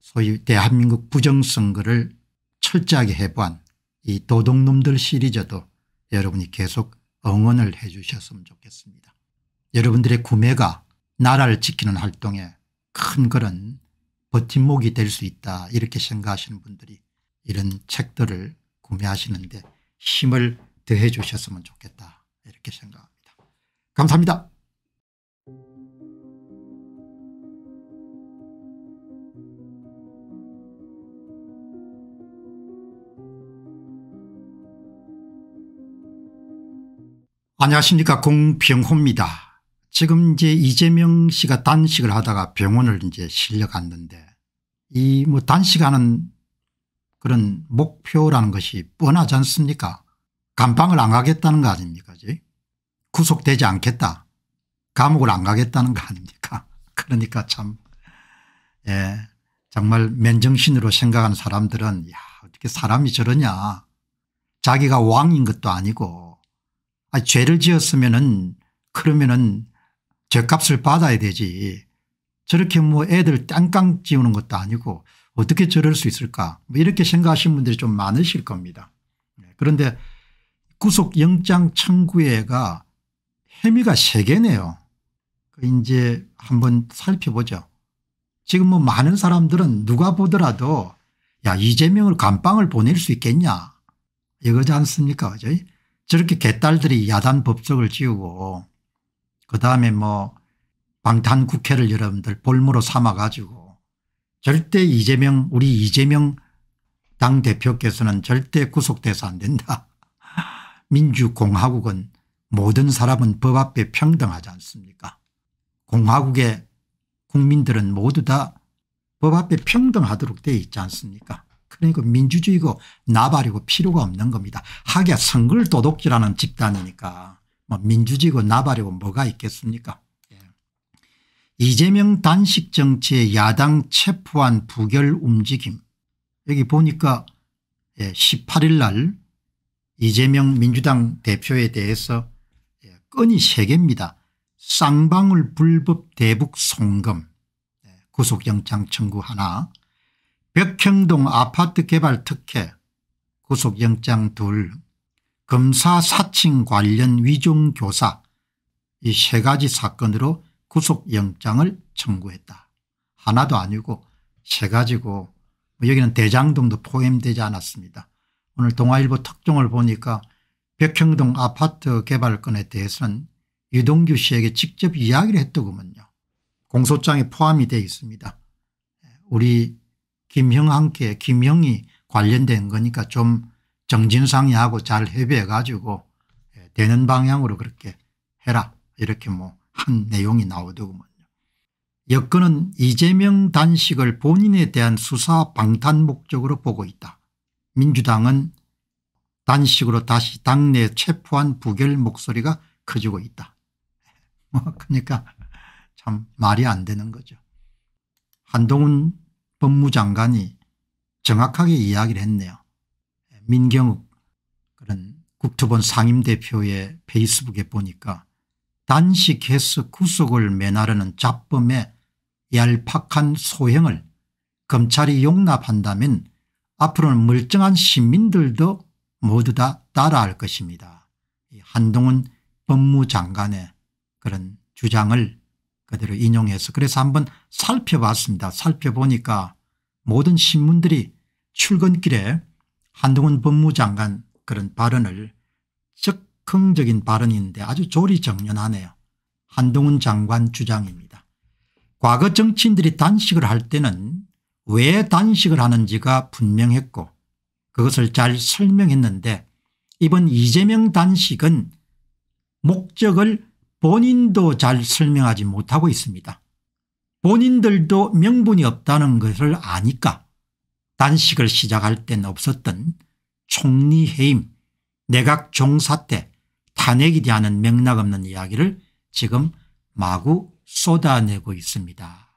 소위 대한민국 부정선거를 철저하게 해부한 이 도둑놈들 시리즈도 여러분이 계속 응원을 해 주셨으면 좋겠습니다. 여러분들의 구매가 나라를 지키는 활동에 큰 그런 버팀목이 될 수 있다 이렇게 생각하시는 분들이 이런 책들을 구매하시는데 힘을 더해 주셨으면 좋겠다 이렇게 생각합니다. 감사합니다. 안녕하십니까 공병호입니다. 지금 이제 이재명 씨가 단식을 하다가 병원을 이제 실려갔는데 이 뭐 단식하는 그런 목표라는 것이 뻔하지 않습니까 감방을 안 가겠다는 거 아닙니까 구속되지 않겠다. 감옥을 안 가겠다는 거 아닙니까 <laughs> 그러니까 참 예, 정말 맨정신으로 생각하는 사람들은 야 어떻게 사람이 저러냐 자기가 왕인 것도 아니고 아니, 죄를 지었으면 은 그러면은 죄값을 받아야 되지 저렇게 뭐 애들 땅깡 지우는 것도 아니고 어떻게 저럴 수 있을까 뭐 이렇게 생각하시는 분들이 좀 많으실 겁니다. 예, 그런데 구속영장 청구회가 혐의가 3개네요. 그 이제 한번 살펴보죠. 지금 뭐 많은 사람들은 누가 보더라도 야 이재명을 감방을 보낼 수 있겠냐 이거지 않습니까 그죠? 저렇게 개딸들이 야단 법석을 지우고 그다음에 뭐 방탄 국회를 여러분들 볼모로 삼아 가지고 절대 이재명 우리 이재명 당대표께서는 절대 구속돼서 안 된다. 민주공화국은 모든 사람은 법 앞에 평등하지 않습니까 공화국의 국민들은 모두 다 법 앞에 평등하도록 되어 있지 않습니까 그러니까 민주주의고 나발이고 필요가 없는 겁니다. 하기야 선글 도둑질하는 집단이니까 뭐 민주주의고 나발이고 뭐가 있겠습니까 예. 이재명 단식 정치의 야당 체포한 부결 움직임 여기 보니까 18일 예, 날 이재명 민주당 대표에 대해서 예, 끈이세개입니다 쌍방울 불법 대북 송금 예, 구속영장 청구 하나 벽형동 아파트 개발 특혜 구속영장 둘 검사 사칭 관련 위증 교사 이 세 가지 사건으로 구속영장을 청구했다. 하나도 아니고 세 가지고 뭐 여기는 대장동도 포함되지 않았습니다. 오늘 동아일보 특종을 보니까 백형동 아파트 개발권에 대해서는 유동규 씨에게 직접 이야기를 했더구먼요. 공소장에 포함이 되어 있습니다. 우리 김형한께 김형이 관련된 거니까 좀 정진상의하고 잘 협의해 가지고 예, 되는 방향으로 그렇게 해라 이렇게 뭐 한 내용이 나오더구먼요. 여건은 이재명 단식을 본인에 대한 수사 방탄 목적으로 보고 있다. 민주당은 단식으로 다시 당내 체포한 부결 목소리가 커지고 있다. <laughs> 뭐 그러니까 참 말이 안 되는 거죠. 한동훈 법무장관이 정확하게 이야기를 했네요. 민경욱 그런 국토본 상임대표의 페이스북에 보니까 단식해서 구속을 면하려는 잡범의 얄팍한 소행을 검찰이 용납한다면 앞으로는 멀쩡한 시민들도 모두 다 따라할 것입니다. 한동훈 법무장관의 그런 주장을 그대로 인용해서 그래서 한번 살펴봤습니다. 살펴보니까 모든 신문들이 출근길에 한동훈 법무장관 그런 발언을 즉흥적인 발언인데 아주 조리정연하네요. 한동훈 장관 주장입니다. 과거 정치인들이 단식을 할 때는 왜 단식을 하는지가 분명했고 그것을 잘 설명했는데 이번 이재명 단식은 목적을 본인도 잘 설명하지 못하고 있습니다. 본인들도 명분이 없다는 것을 아니까 단식을 시작할 땐 없었던 총리 해임, 내각 종사태, 탄핵이 대하는 맥락 없는 이야기를 지금 마구 쏟아내고 있습니다.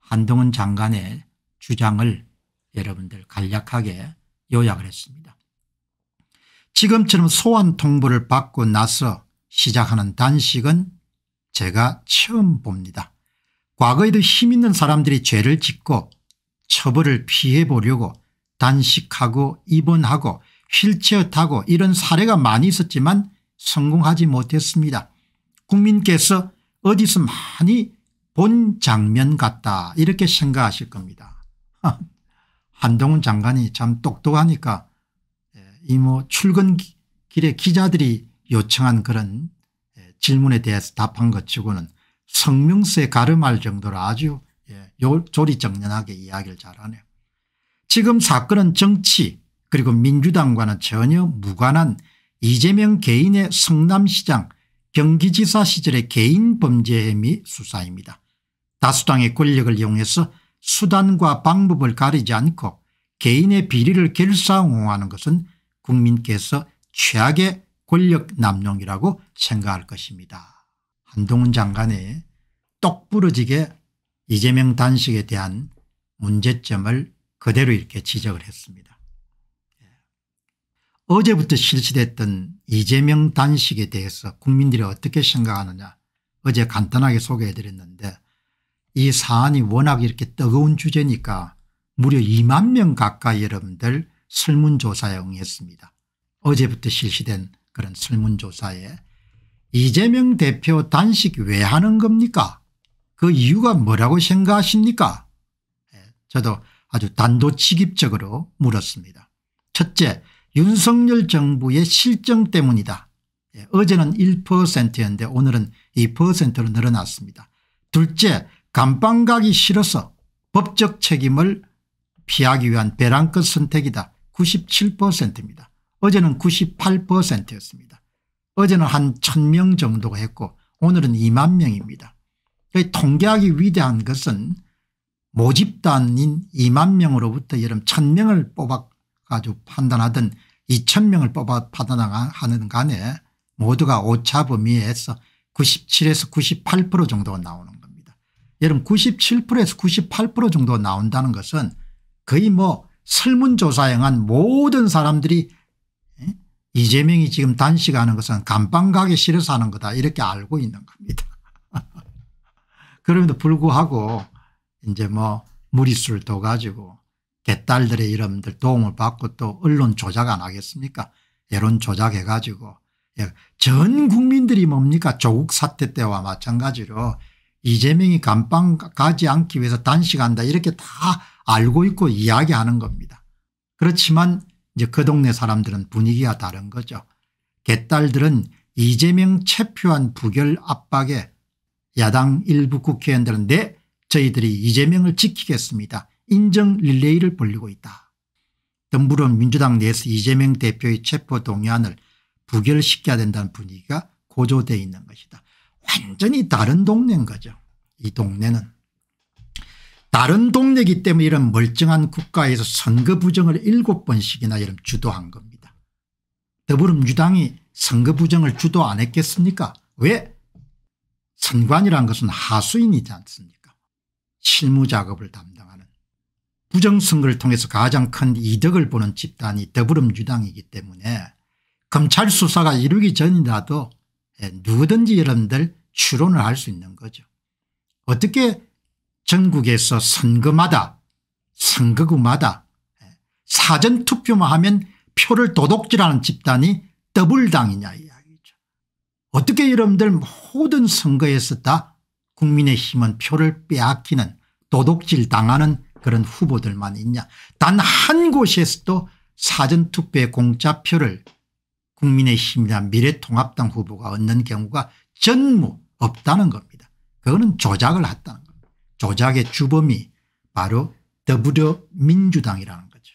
한동훈 장관의 주장을 여러분들 간략하게 요약을 했습니다. 지금처럼 소환 통보를 받고 나서 시작하는 단식은 제가 처음 봅니다. 과거에도 힘있는 사람들이 죄를 짓고 처벌을 피해보려고 단식하고 입원하고 휠체어 타고 이런 사례가 많이 있었지만 성공하지 못했습니다. 국민께서 어디서 많이 본 장면 같다 이렇게 생각하실 겁니다. <laughs> 한동훈 장관이 참 똑똑하니까 예, 이뭐 출근 길에 기자들이 요청한 그런 예, 질문에 대해서 답한 것 치고는 성명서에 가름할 정도로 아주 예, 조리정연하게 이야기를 잘하네요. 지금 사건은 정치 그리고 민주당과는 전혀 무관한 이재명 개인의 성남시장 경기지사 시절의 개인 범죄 혐의 수사입니다. 다수당의 권력을 이용해서 수단과 방법을 가리지 않고 개인의 비리를 결사옹호하는 것은 국민께서 최악의 권력 남용이라고 생각할 것입니다. 한동훈 장관의 똑부러지게 이재명 단식에 대한 문제점을 그대로 이렇게 지적을 했습니다. 예. 어제부터 실시됐던 이재명 단식에 대해서 국민들이 어떻게 생각하느냐 어제 간단하게 소개해드렸는데 이 사안이 워낙 이렇게 뜨거운 주제니까 무려 2만 명 가까이 여러분들 설문조사에 응했습니다. 어제부터 실시된 그런 설문조사에 이재명 대표 단식 왜 하는 겁니까 그 이유가 뭐라고 생각하십니까 예, 저도 아주 단도직입적으로 물었습니다. 첫째 윤석열 정부의 실정 때문이다. 예, 어제는 1%였는데 오늘은 2%로 늘어났습니다. 둘째 감방 가기 싫어서 법적 책임을 피하기 위한 배랑끝 선택이다 97%입니다. 어제는 98%였습니다. 어제는 한 1000명 정도가 했고 오늘은 2만 명입니다. 통계하기 위대한 것은 모집단인 2만 명으로부터 여름 1000명을 뽑아가지고 판단하든 2000명을 뽑아 판단하는 간에 모두가 오차 범위에서 97에서 98% 정도가 나오는 여러분 97%에서 98% 정도 나온다는 것은 거의 뭐 설문조사행한 모든 사람들이 예? 이재명이 지금 단식하는 것은 감방 가기 싫어서 하는 거다 이렇게 알고 있는 겁니다. <laughs> 그럼에도 불구하고 이제 뭐 무리수를 둬 가지고 개딸들의 이름들 도움을 받고 또 언론 조작 안 하겠습니까 여론 조작해 가지고 예, 전 국민들이 뭡니까 조국 사태 때와 마찬가지로 이재명이 감방 가지 않기 위해서 단식한다 이렇게 다 알고 있고 이야기하는 겁니다. 그렇지만 이제 그 동네 사람들은 분위기가 다른 거죠. 개딸들은 이재명 체표한 부결 압박에 야당 일부 국회의원들은 네 저희들이 이재명을 지키겠습니다. 인정 릴레이를 벌리고 있다. 덤부론 민주당 내에서 이재명 대표의 체포 동의안을 부결시켜야 된다는 분위기가 고조되어 있는 것이다. 완전히 다른 동네인 거죠. 이 동네는. 다른 동네이기 때문에 이런 멀쩡한 국가에서 선거 부정을 7번씩이나 이런 주도한 겁니다. 더불어민주당이 선거 부정을 주도 안 했겠습니까? 왜? 선관이란 것은 하수인이지 않습니까? 실무 작업을 담당하는 부정선거를 통해서 가장 큰 이득을 보는 집단이 더불어민주당이기 때문에 검찰 수사가 이루기 전이라도 예, 누구든지 여러분들 추론을 할 수 있는 거죠. 어떻게 전국에서 선거마다 선거구마다 예, 사전투표만 하면 표를 도둑질하는 집단이 더블당이냐 이야기죠. 어떻게 여러분들 모든 선거에서 다 국민의힘은 표를 빼앗기는 도둑질 당하는 그런 후보들만 있냐. 단 한 곳에서도 사전투표의 공짜표를 국민의힘이나 미래통합당 후보가 얻는 경우가 전무 없다는 겁니다. 그거는 조작을 했다는 겁니다. 조작의 주범이 바로 더불어민주당이라는 거죠.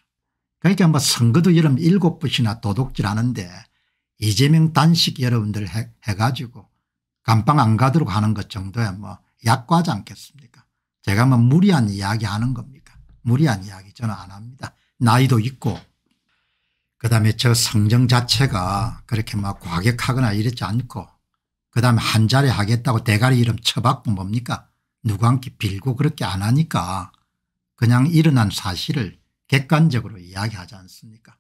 그러니까 뭐 선거도 여러분 일곱 번이나 도둑질하는데 이재명 단식 여러분들 해, 해가지고 감방 안 가도록 하는 것 정도야 뭐 약과지 않겠습니까 제가 뭐 무리한 이야기 하는 겁니까 무리한 이야기 저는 안 합니다. 나이도 있고 그다음에 저 성정 자체가 그렇게 막 과격하거나 이러지 않고 그다음에 한 자리 하겠다고 대가리 이름 쳐박고 뭡니까 누구한테 빌고 그렇게 안 하니까 그냥 일어난 사실을 객관적으로 이야기하지 않습니까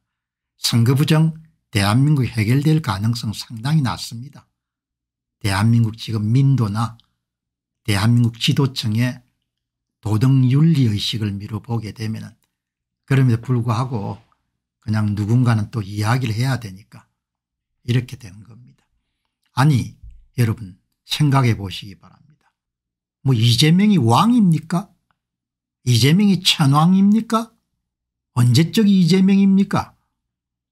선거부정 대한민국 해결될 가능성 상당히 낮습니다. 대한민국 지금 민도나 대한민국 지도층의 도덕윤리의식을 미뤄보게 되면 그럼에도 불구하고 그냥 누군가는 또 이야기를 해야 되니까 이렇게 되는 겁니다. 아니 여러분 생각해 보시기 바랍니다. 뭐 이재명이 왕입니까? 이재명이 천왕입니까? 언제적 이재명입니까?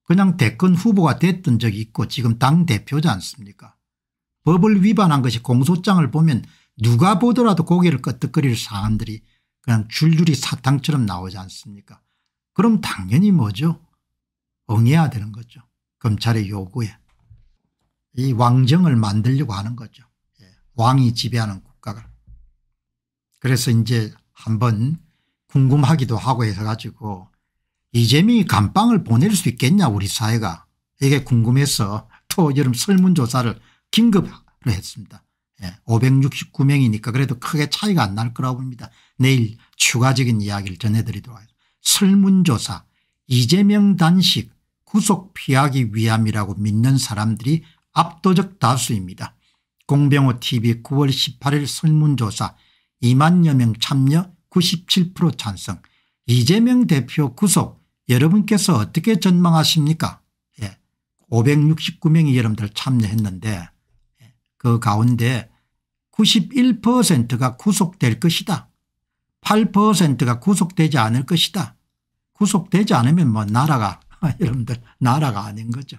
그냥 대권 후보가 됐던 적이 있고 지금 당대표지 않습니까? 법을 위반한 것이 공소장을 보면 누가 보더라도 고개를 끄덕거릴 사람들이 그냥 줄줄이 사탕처럼 나오지 않습니까? 그럼 당연히 뭐죠? 응해야 되는 거죠. 검찰의 요구에. 이 왕정을 만들려고 하는 거죠. 예. 왕이 지배하는 국가가 그래서 이제 한번 궁금하기도 하고 해서 가지고 이재명이 감방을 보낼 수 있겠냐 우리 사회가 이게 궁금해서 <laughs> 또 여름 설문조사를 긴급으로 했습니다. 569명이니까 예. 그래도 크게 차이가 안 날 거라고 봅니다. 내일 추가적인 이야기를 전해드리도록 하겠습니다. 설문조사 이재명 단식 후속 피하기 위함이라고 믿는 사람들이 압도적 다수입니다. 공병호 TV 9월 18일 설문조사 2만여 명 참여 97% 찬성 이재명 대표 구속 여러분께서 어떻게 전망하십니까 569명이 예, 여러분들 참여했는데 예, 그 가운데 91%가 구속될 것이다. 8%가 구속되지 않을 것이다. 구속되지 않으면 뭐 나라가 아, 여러분들 나라가 아닌 거죠.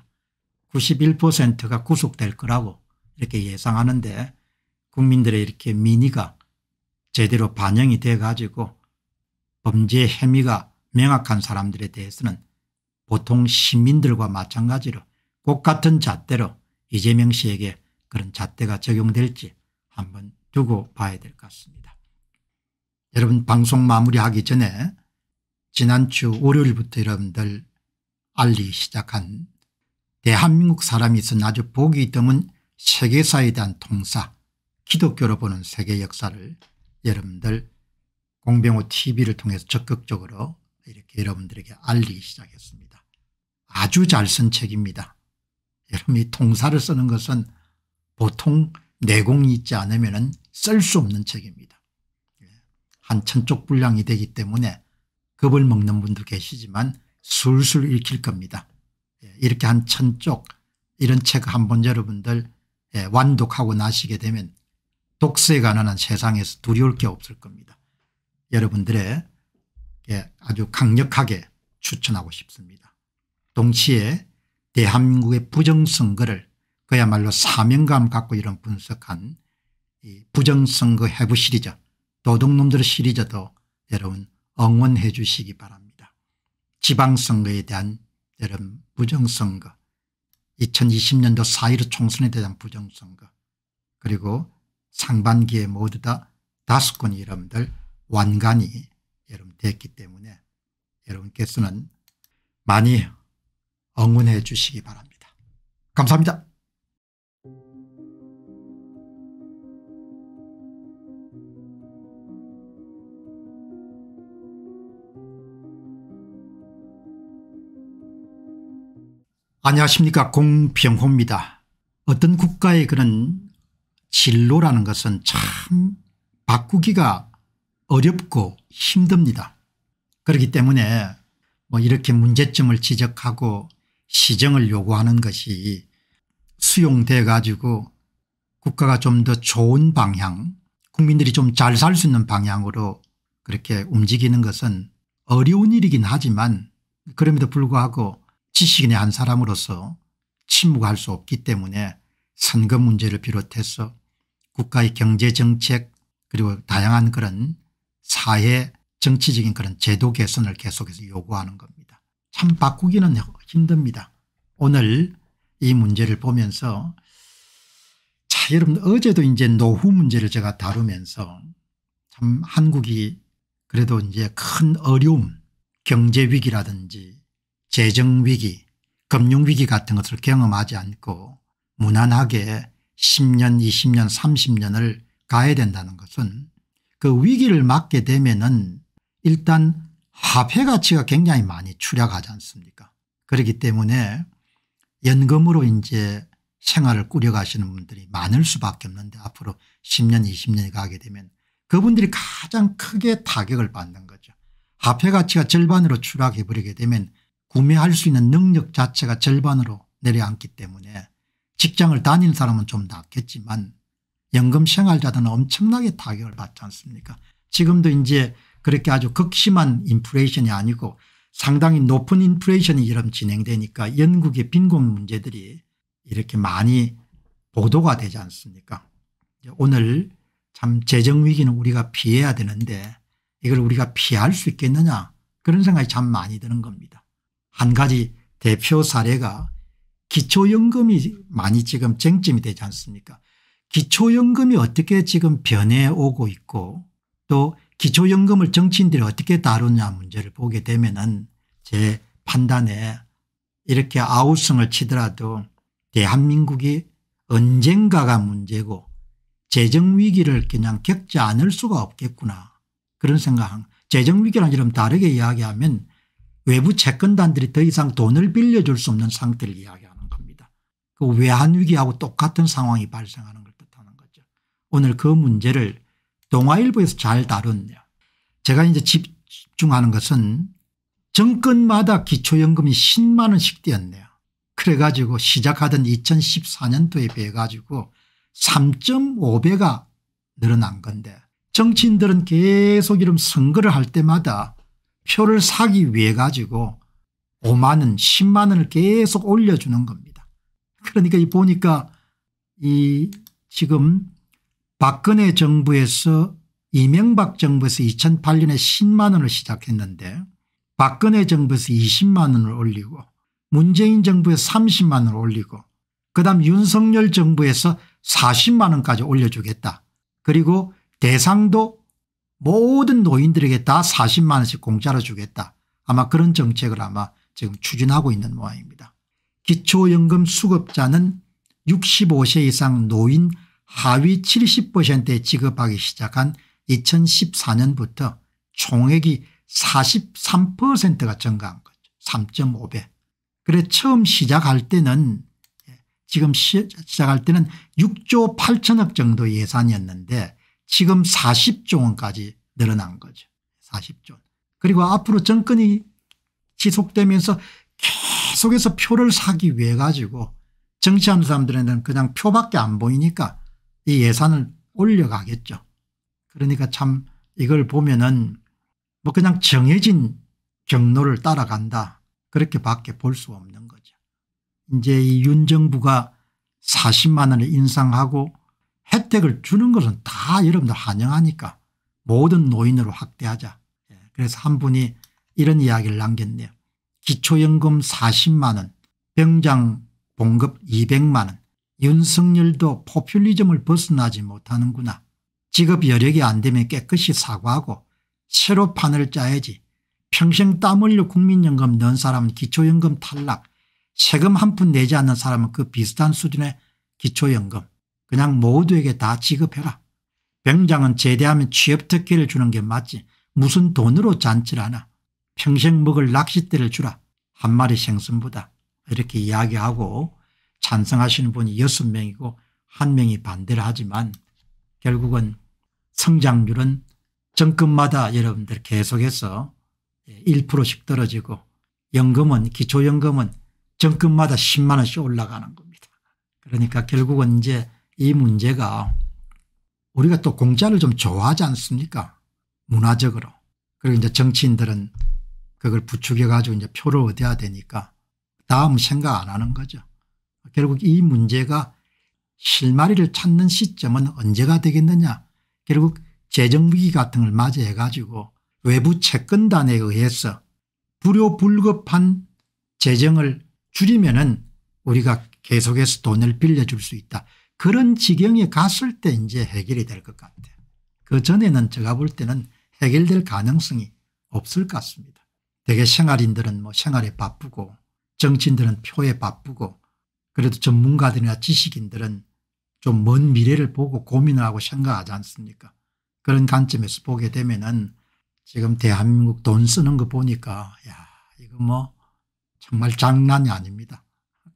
91%가 구속될 거라고 이렇게 예상하는데 국민들의 이렇게 민의가 제대로 반영이 돼 가지고 범죄 혐의가 명확한 사람들에 대해서는 보통 시민들과 마찬가지로 똑같은 잣대로 이재명 씨에게 그런 잣대가 적용될지 한번 두고 봐야 될 것 같습니다. 여러분 방송 마무리하기 전에 지난주 월요일부터 여러분들 알리기 시작한 대한민국 사람이선 아주 보기 드문 세계사에 대한 통사 기독교로 보는 세계 역사를 여러분들 공병호 tv를 통해서 적극적으로 이렇게 여러분들에게 알리기 시작했습니다. 아주 잘 쓴 책입니다. 여러분이 통사를 쓰는 것은 보통 내공이 있지 않으면 쓸 수 없는 책입니다. 예, 한 천쪽 분량이 되기 때문에 겁을 먹는 분도 계시지만 술술 읽힐 겁니다. 예, 이렇게 한 천쪽 이런 책 한 번 여러분들 예, 완독하고 나시게 되면 독서에 관한 세상에서 두려울 게 없을 겁니다. 여러분들의 예, 아주 강력하게 추천하고 싶습니다. 동시에 대한민국의 부정선거를 그야말로 사명감 갖고 이런 분석한 이 부정선거 해부 시리즈 도둑놈들 시리즈도 여러분 응원해 주시기 바랍니다. 지방선거에 대한 여름 부정선거 2020년도 4.15 총선에 대한 부정선거 그리고 상반기에 모두 다 다섯 건 여러분들 완간이 여러분 됐기 때문에 여러분께서는 많이 응원해 주시기 바랍니다. 감사합니다. 안녕하십니까 공병호입니다. 어떤 국가의 그런 진로라는 것은 참 바꾸기가 어렵고 힘듭니다. 그렇기 때문에 뭐 이렇게 문제점을 지적하고 시정을 요구하는 것이 수용돼 가지고 국가가 좀 더 좋은 방향 국민들이 좀 잘 살 수 있는 방향으로 그렇게 움직이는 것은 어려운 일이긴 하지만 그럼에도 불구하고 지식인의 한 사람으로서 침묵할 수 없기 때문에 선거 문제를 비롯해서 국가의 경제정책 그리고 다양한 그런 사회 정치적인 그런 제도 개선을 계속해서 요구하는 겁니다. 참 바꾸기는 힘듭니다. 오늘 이 문제를 보면서 자 여러분 어제도 이제 노후 문제를 제가 다루면서 참 한국이 그래도 이제 큰 어려움 경제 위기라든지 재정위기 금융위기 같은 것을 경험하지 않고 무난하게 10년 20년 30년을 가야 된다는 것은 그 위기를 맞게 되면은 일단 화폐 가치가 굉장히 많이 추락하지 않습니까 그렇기 때문에 연금으로 이제 생활을 꾸려가시는 분들이 많을 수밖에 없는데 앞으로 10년 20년이 가게 되면 그분들이 가장 크게 타격을 받는 거죠. 화폐 가치가 절반으로 추락해버리게 되면 구매할 수 있는 능력 자체가 절반으로 내려앉기 때문에 직장을 다닌 사람은 좀 낫겠지만 연금 생활자들은 엄청나게 타격을 받지 않습니까 지금도 이제 그렇게 아주 극심한 인플레이션이 아니고 상당히 높은 인플레이션이 이런 진행되니까 영국의 빈곤 문제들이 이렇게 많이 보도가 되지 않습니까 오늘 참 재정위기는 우리가 피해야 되는데 이걸 우리가 피할 수 있겠느냐 그런 생각이 참 많이 드는 겁니다. 한 가지 대표 사례가 기초연금이 많이 지금 쟁점이 되지 않습니까 기초연금이 어떻게 지금 변해오고 있고 또 기초연금을 정치인들이 어떻게 다루냐 문제를 보게 되면 은제 판단에 이렇게 아우성을 치더라도 대한민국이 언젠가가 문제고 재정위기를 그냥 겪지 않을 수가 없겠구나 그런 생각 재정위기란 이름 다르게 이야기하면 외부 채권단들이 더 이상 돈을 빌려줄 수 없는 상태를 이야기하는 겁니다. 그 외환위기하고 똑같은 상황이 발생하는 걸 뜻하는 거죠. 오늘 그 문제를 동아일보에서 잘 다뤘네요. 제가 이제 집중하는 것은 정권마다 기초연금이 10만 원씩 뛰었네요. 그래가지고 시작하던 2014년도에 비해 가지고 3.5배가 늘어난 건데 정치인들은 계속 이런 선거를 할 때마다 표를 사기 위해 가지고 5만 원 10만 원을 계속 올려주는 겁니다. 그러니까 보니까 이 지금 박근혜 정부에서 이명박 정부에서 2008년에 10만 원을 시작했는데 박근혜 정부에서 20만 원을 올리고 문재인 정부에서 30만 원을 올리고 그다음 윤석열 정부에서 40만 원까지 올려주겠다. 그리고 대상도 모든 노인들에게 다 40만 원씩 공짜로 주겠다. 아마 그런 정책을 아마 지금 추진하고 있는 모양입니다. 기초연금 수급자는 65세 이상 노인 하위 70%에 지급하기 시작한 2014년부터 총액이 43%가 증가한 거죠. 3.5배. 그래 처음 시작할 때는 예, 지금 시, 작할 때는 6조 8천억 정도 예산이었는데 지금 40조 원까지 늘어난 거죠. 40조 원. 그리고 앞으로 정권이 지속되면서 계속해서 표를 사기 위해 가지고 정치하는 사람들에는 그냥 표밖에 안 보이니까 이 예산을 올려가겠죠. 그러니까 참 이걸 보면은 뭐 그냥 정해진 경로를 따라간다 그렇게 밖에 볼 수 없는 거죠. 이제 이 윤정부가 40만 원을 인상하고 혜택을 주는 것은 다 여러분들 환영하니까 모든 노인으로 확대하자. 예, 그래서 한 분이 이런 이야기를 남겼네요. 기초연금 40만 원 병장 봉급 200만 원 윤석열도 포퓰리즘을 벗어나지 못하는구나. 직업 여력이 안 되면 깨끗이 사과하고 새로 판을 짜야지. 평생 땀 흘려 국민연금 넣은 사람은 기초연금 탈락 세금 한 푼 내지 않는 사람은 그 비슷한 수준의 기초연금 그냥 모두에게 다 지급해라. 병장은 제대하면 취업특기를 주는 게 맞지 무슨 돈으로 잔치를 하나. 평생 먹을 낚싯대를 주라. 한 마리 생선보다 이렇게 이야기하고 찬성하시는 분이 여섯 명이고한명이 반대를 하지만 결국은 성장률은 정권마다 여러분들 계속해서 1%씩 떨어지고 연금은 기초연금은 정권마다 10만 원씩 올라가는 겁니다. 그러니까 결국은 이제 이 문제가 우리가 또 공짜를 좀 좋아하지 않습니까 문화적으로 그리고 이제 정치인들은 그걸 부추겨 가지고 이제 표를 얻어야 되니까 다음 생각 안 하는 거죠. 결국 이 문제가 실마리를 찾는 시점은 언제가 되겠느냐 결국 재정위기 같은 걸 맞이해 가지고 외부 채권단에 의해서 불효불급한 재정을 줄이면 은 우리가 계속해서 돈을 빌려줄 수 있다. 그런 지경에 갔을 때 이제 해결이 될 것 같아요. 그 전에는 제가 볼 때는 해결될 가능성이 없을 것 같습니다. 대개 생활인들은 뭐 생활에 바쁘고 정치인들은 표에 바쁘고 그래도 전문가들이나 지식인들은 좀 먼 미래를 보고 고민을 하고 생각하지 않습니까 그런 관점에서 보게 되면 은 지금 대한민국 돈 쓰는 거 보니까 야 이거 뭐 정말 장난이 아닙니다.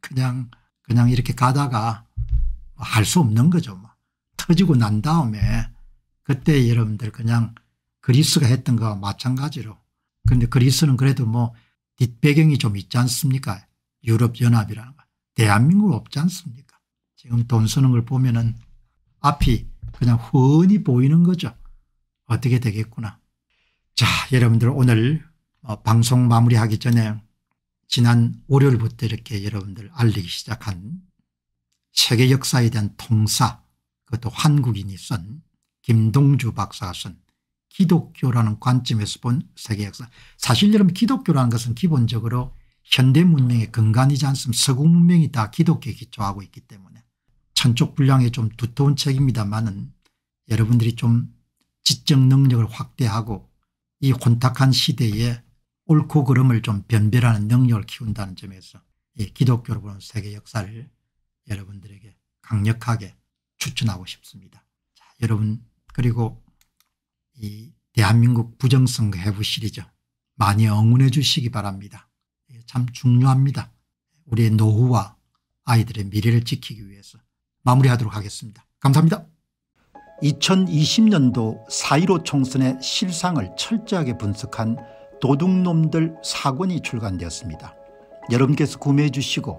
그냥 그냥 이렇게 가다가 할수 없는 거죠. 뭐. 터지고 난 다음에 그때 여러분들 그냥 그리스가 했던 거와 마찬가지로 그런데 그리스는 그래도 뭐 뒷배경이 좀 있지 않습니까 유럽연합이라는 거 대한민국 없지 않습니까 지금 돈 쓰는 걸 보면 은 앞이 그냥 훤히 보이는 거죠 어떻게 되겠구나 자 여러분들 오늘 어, 방송 마무리하기 전에 지난 월요일부터 이렇게 여러분들 알리기 시작한 세계 역사에 대한 통사 그것도 한국인이 쓴 김동주 박사가 쓴 기독교라는 관점에서 본 세계 역사 사실 여러분 기독교라는 것은 기본적으로 현대 문명의 근간이지 않습니까 서구 문명이 다 기독교에 기초하고 있기 때문에 천쪽 분량의 좀 두터운 책입니다만은 여러분들이 좀 지적 능력을 확대하고 이 혼탁한 시대에 옳고 그름을 좀 변별하는 능력을 키운다는 점에서 기독교로 보는 세계 역사를 여러분들에게 강력하게 추천하고 싶습니다. 자, 여러분 그리고 이 대한민국 부정선거 해부 시리즈 많이 응원해 주시기 바랍니다. 참 중요합니다. 우리의 노후와 아이들의 미래를 지키기 위해서 마무리하도록 하겠습니다. 감사합니다. 2020년도 4.15 총선의 실상을 철저하게 분석한 도둑놈들 사건이 출간되었습니다. 여러분께서 구매해 주시고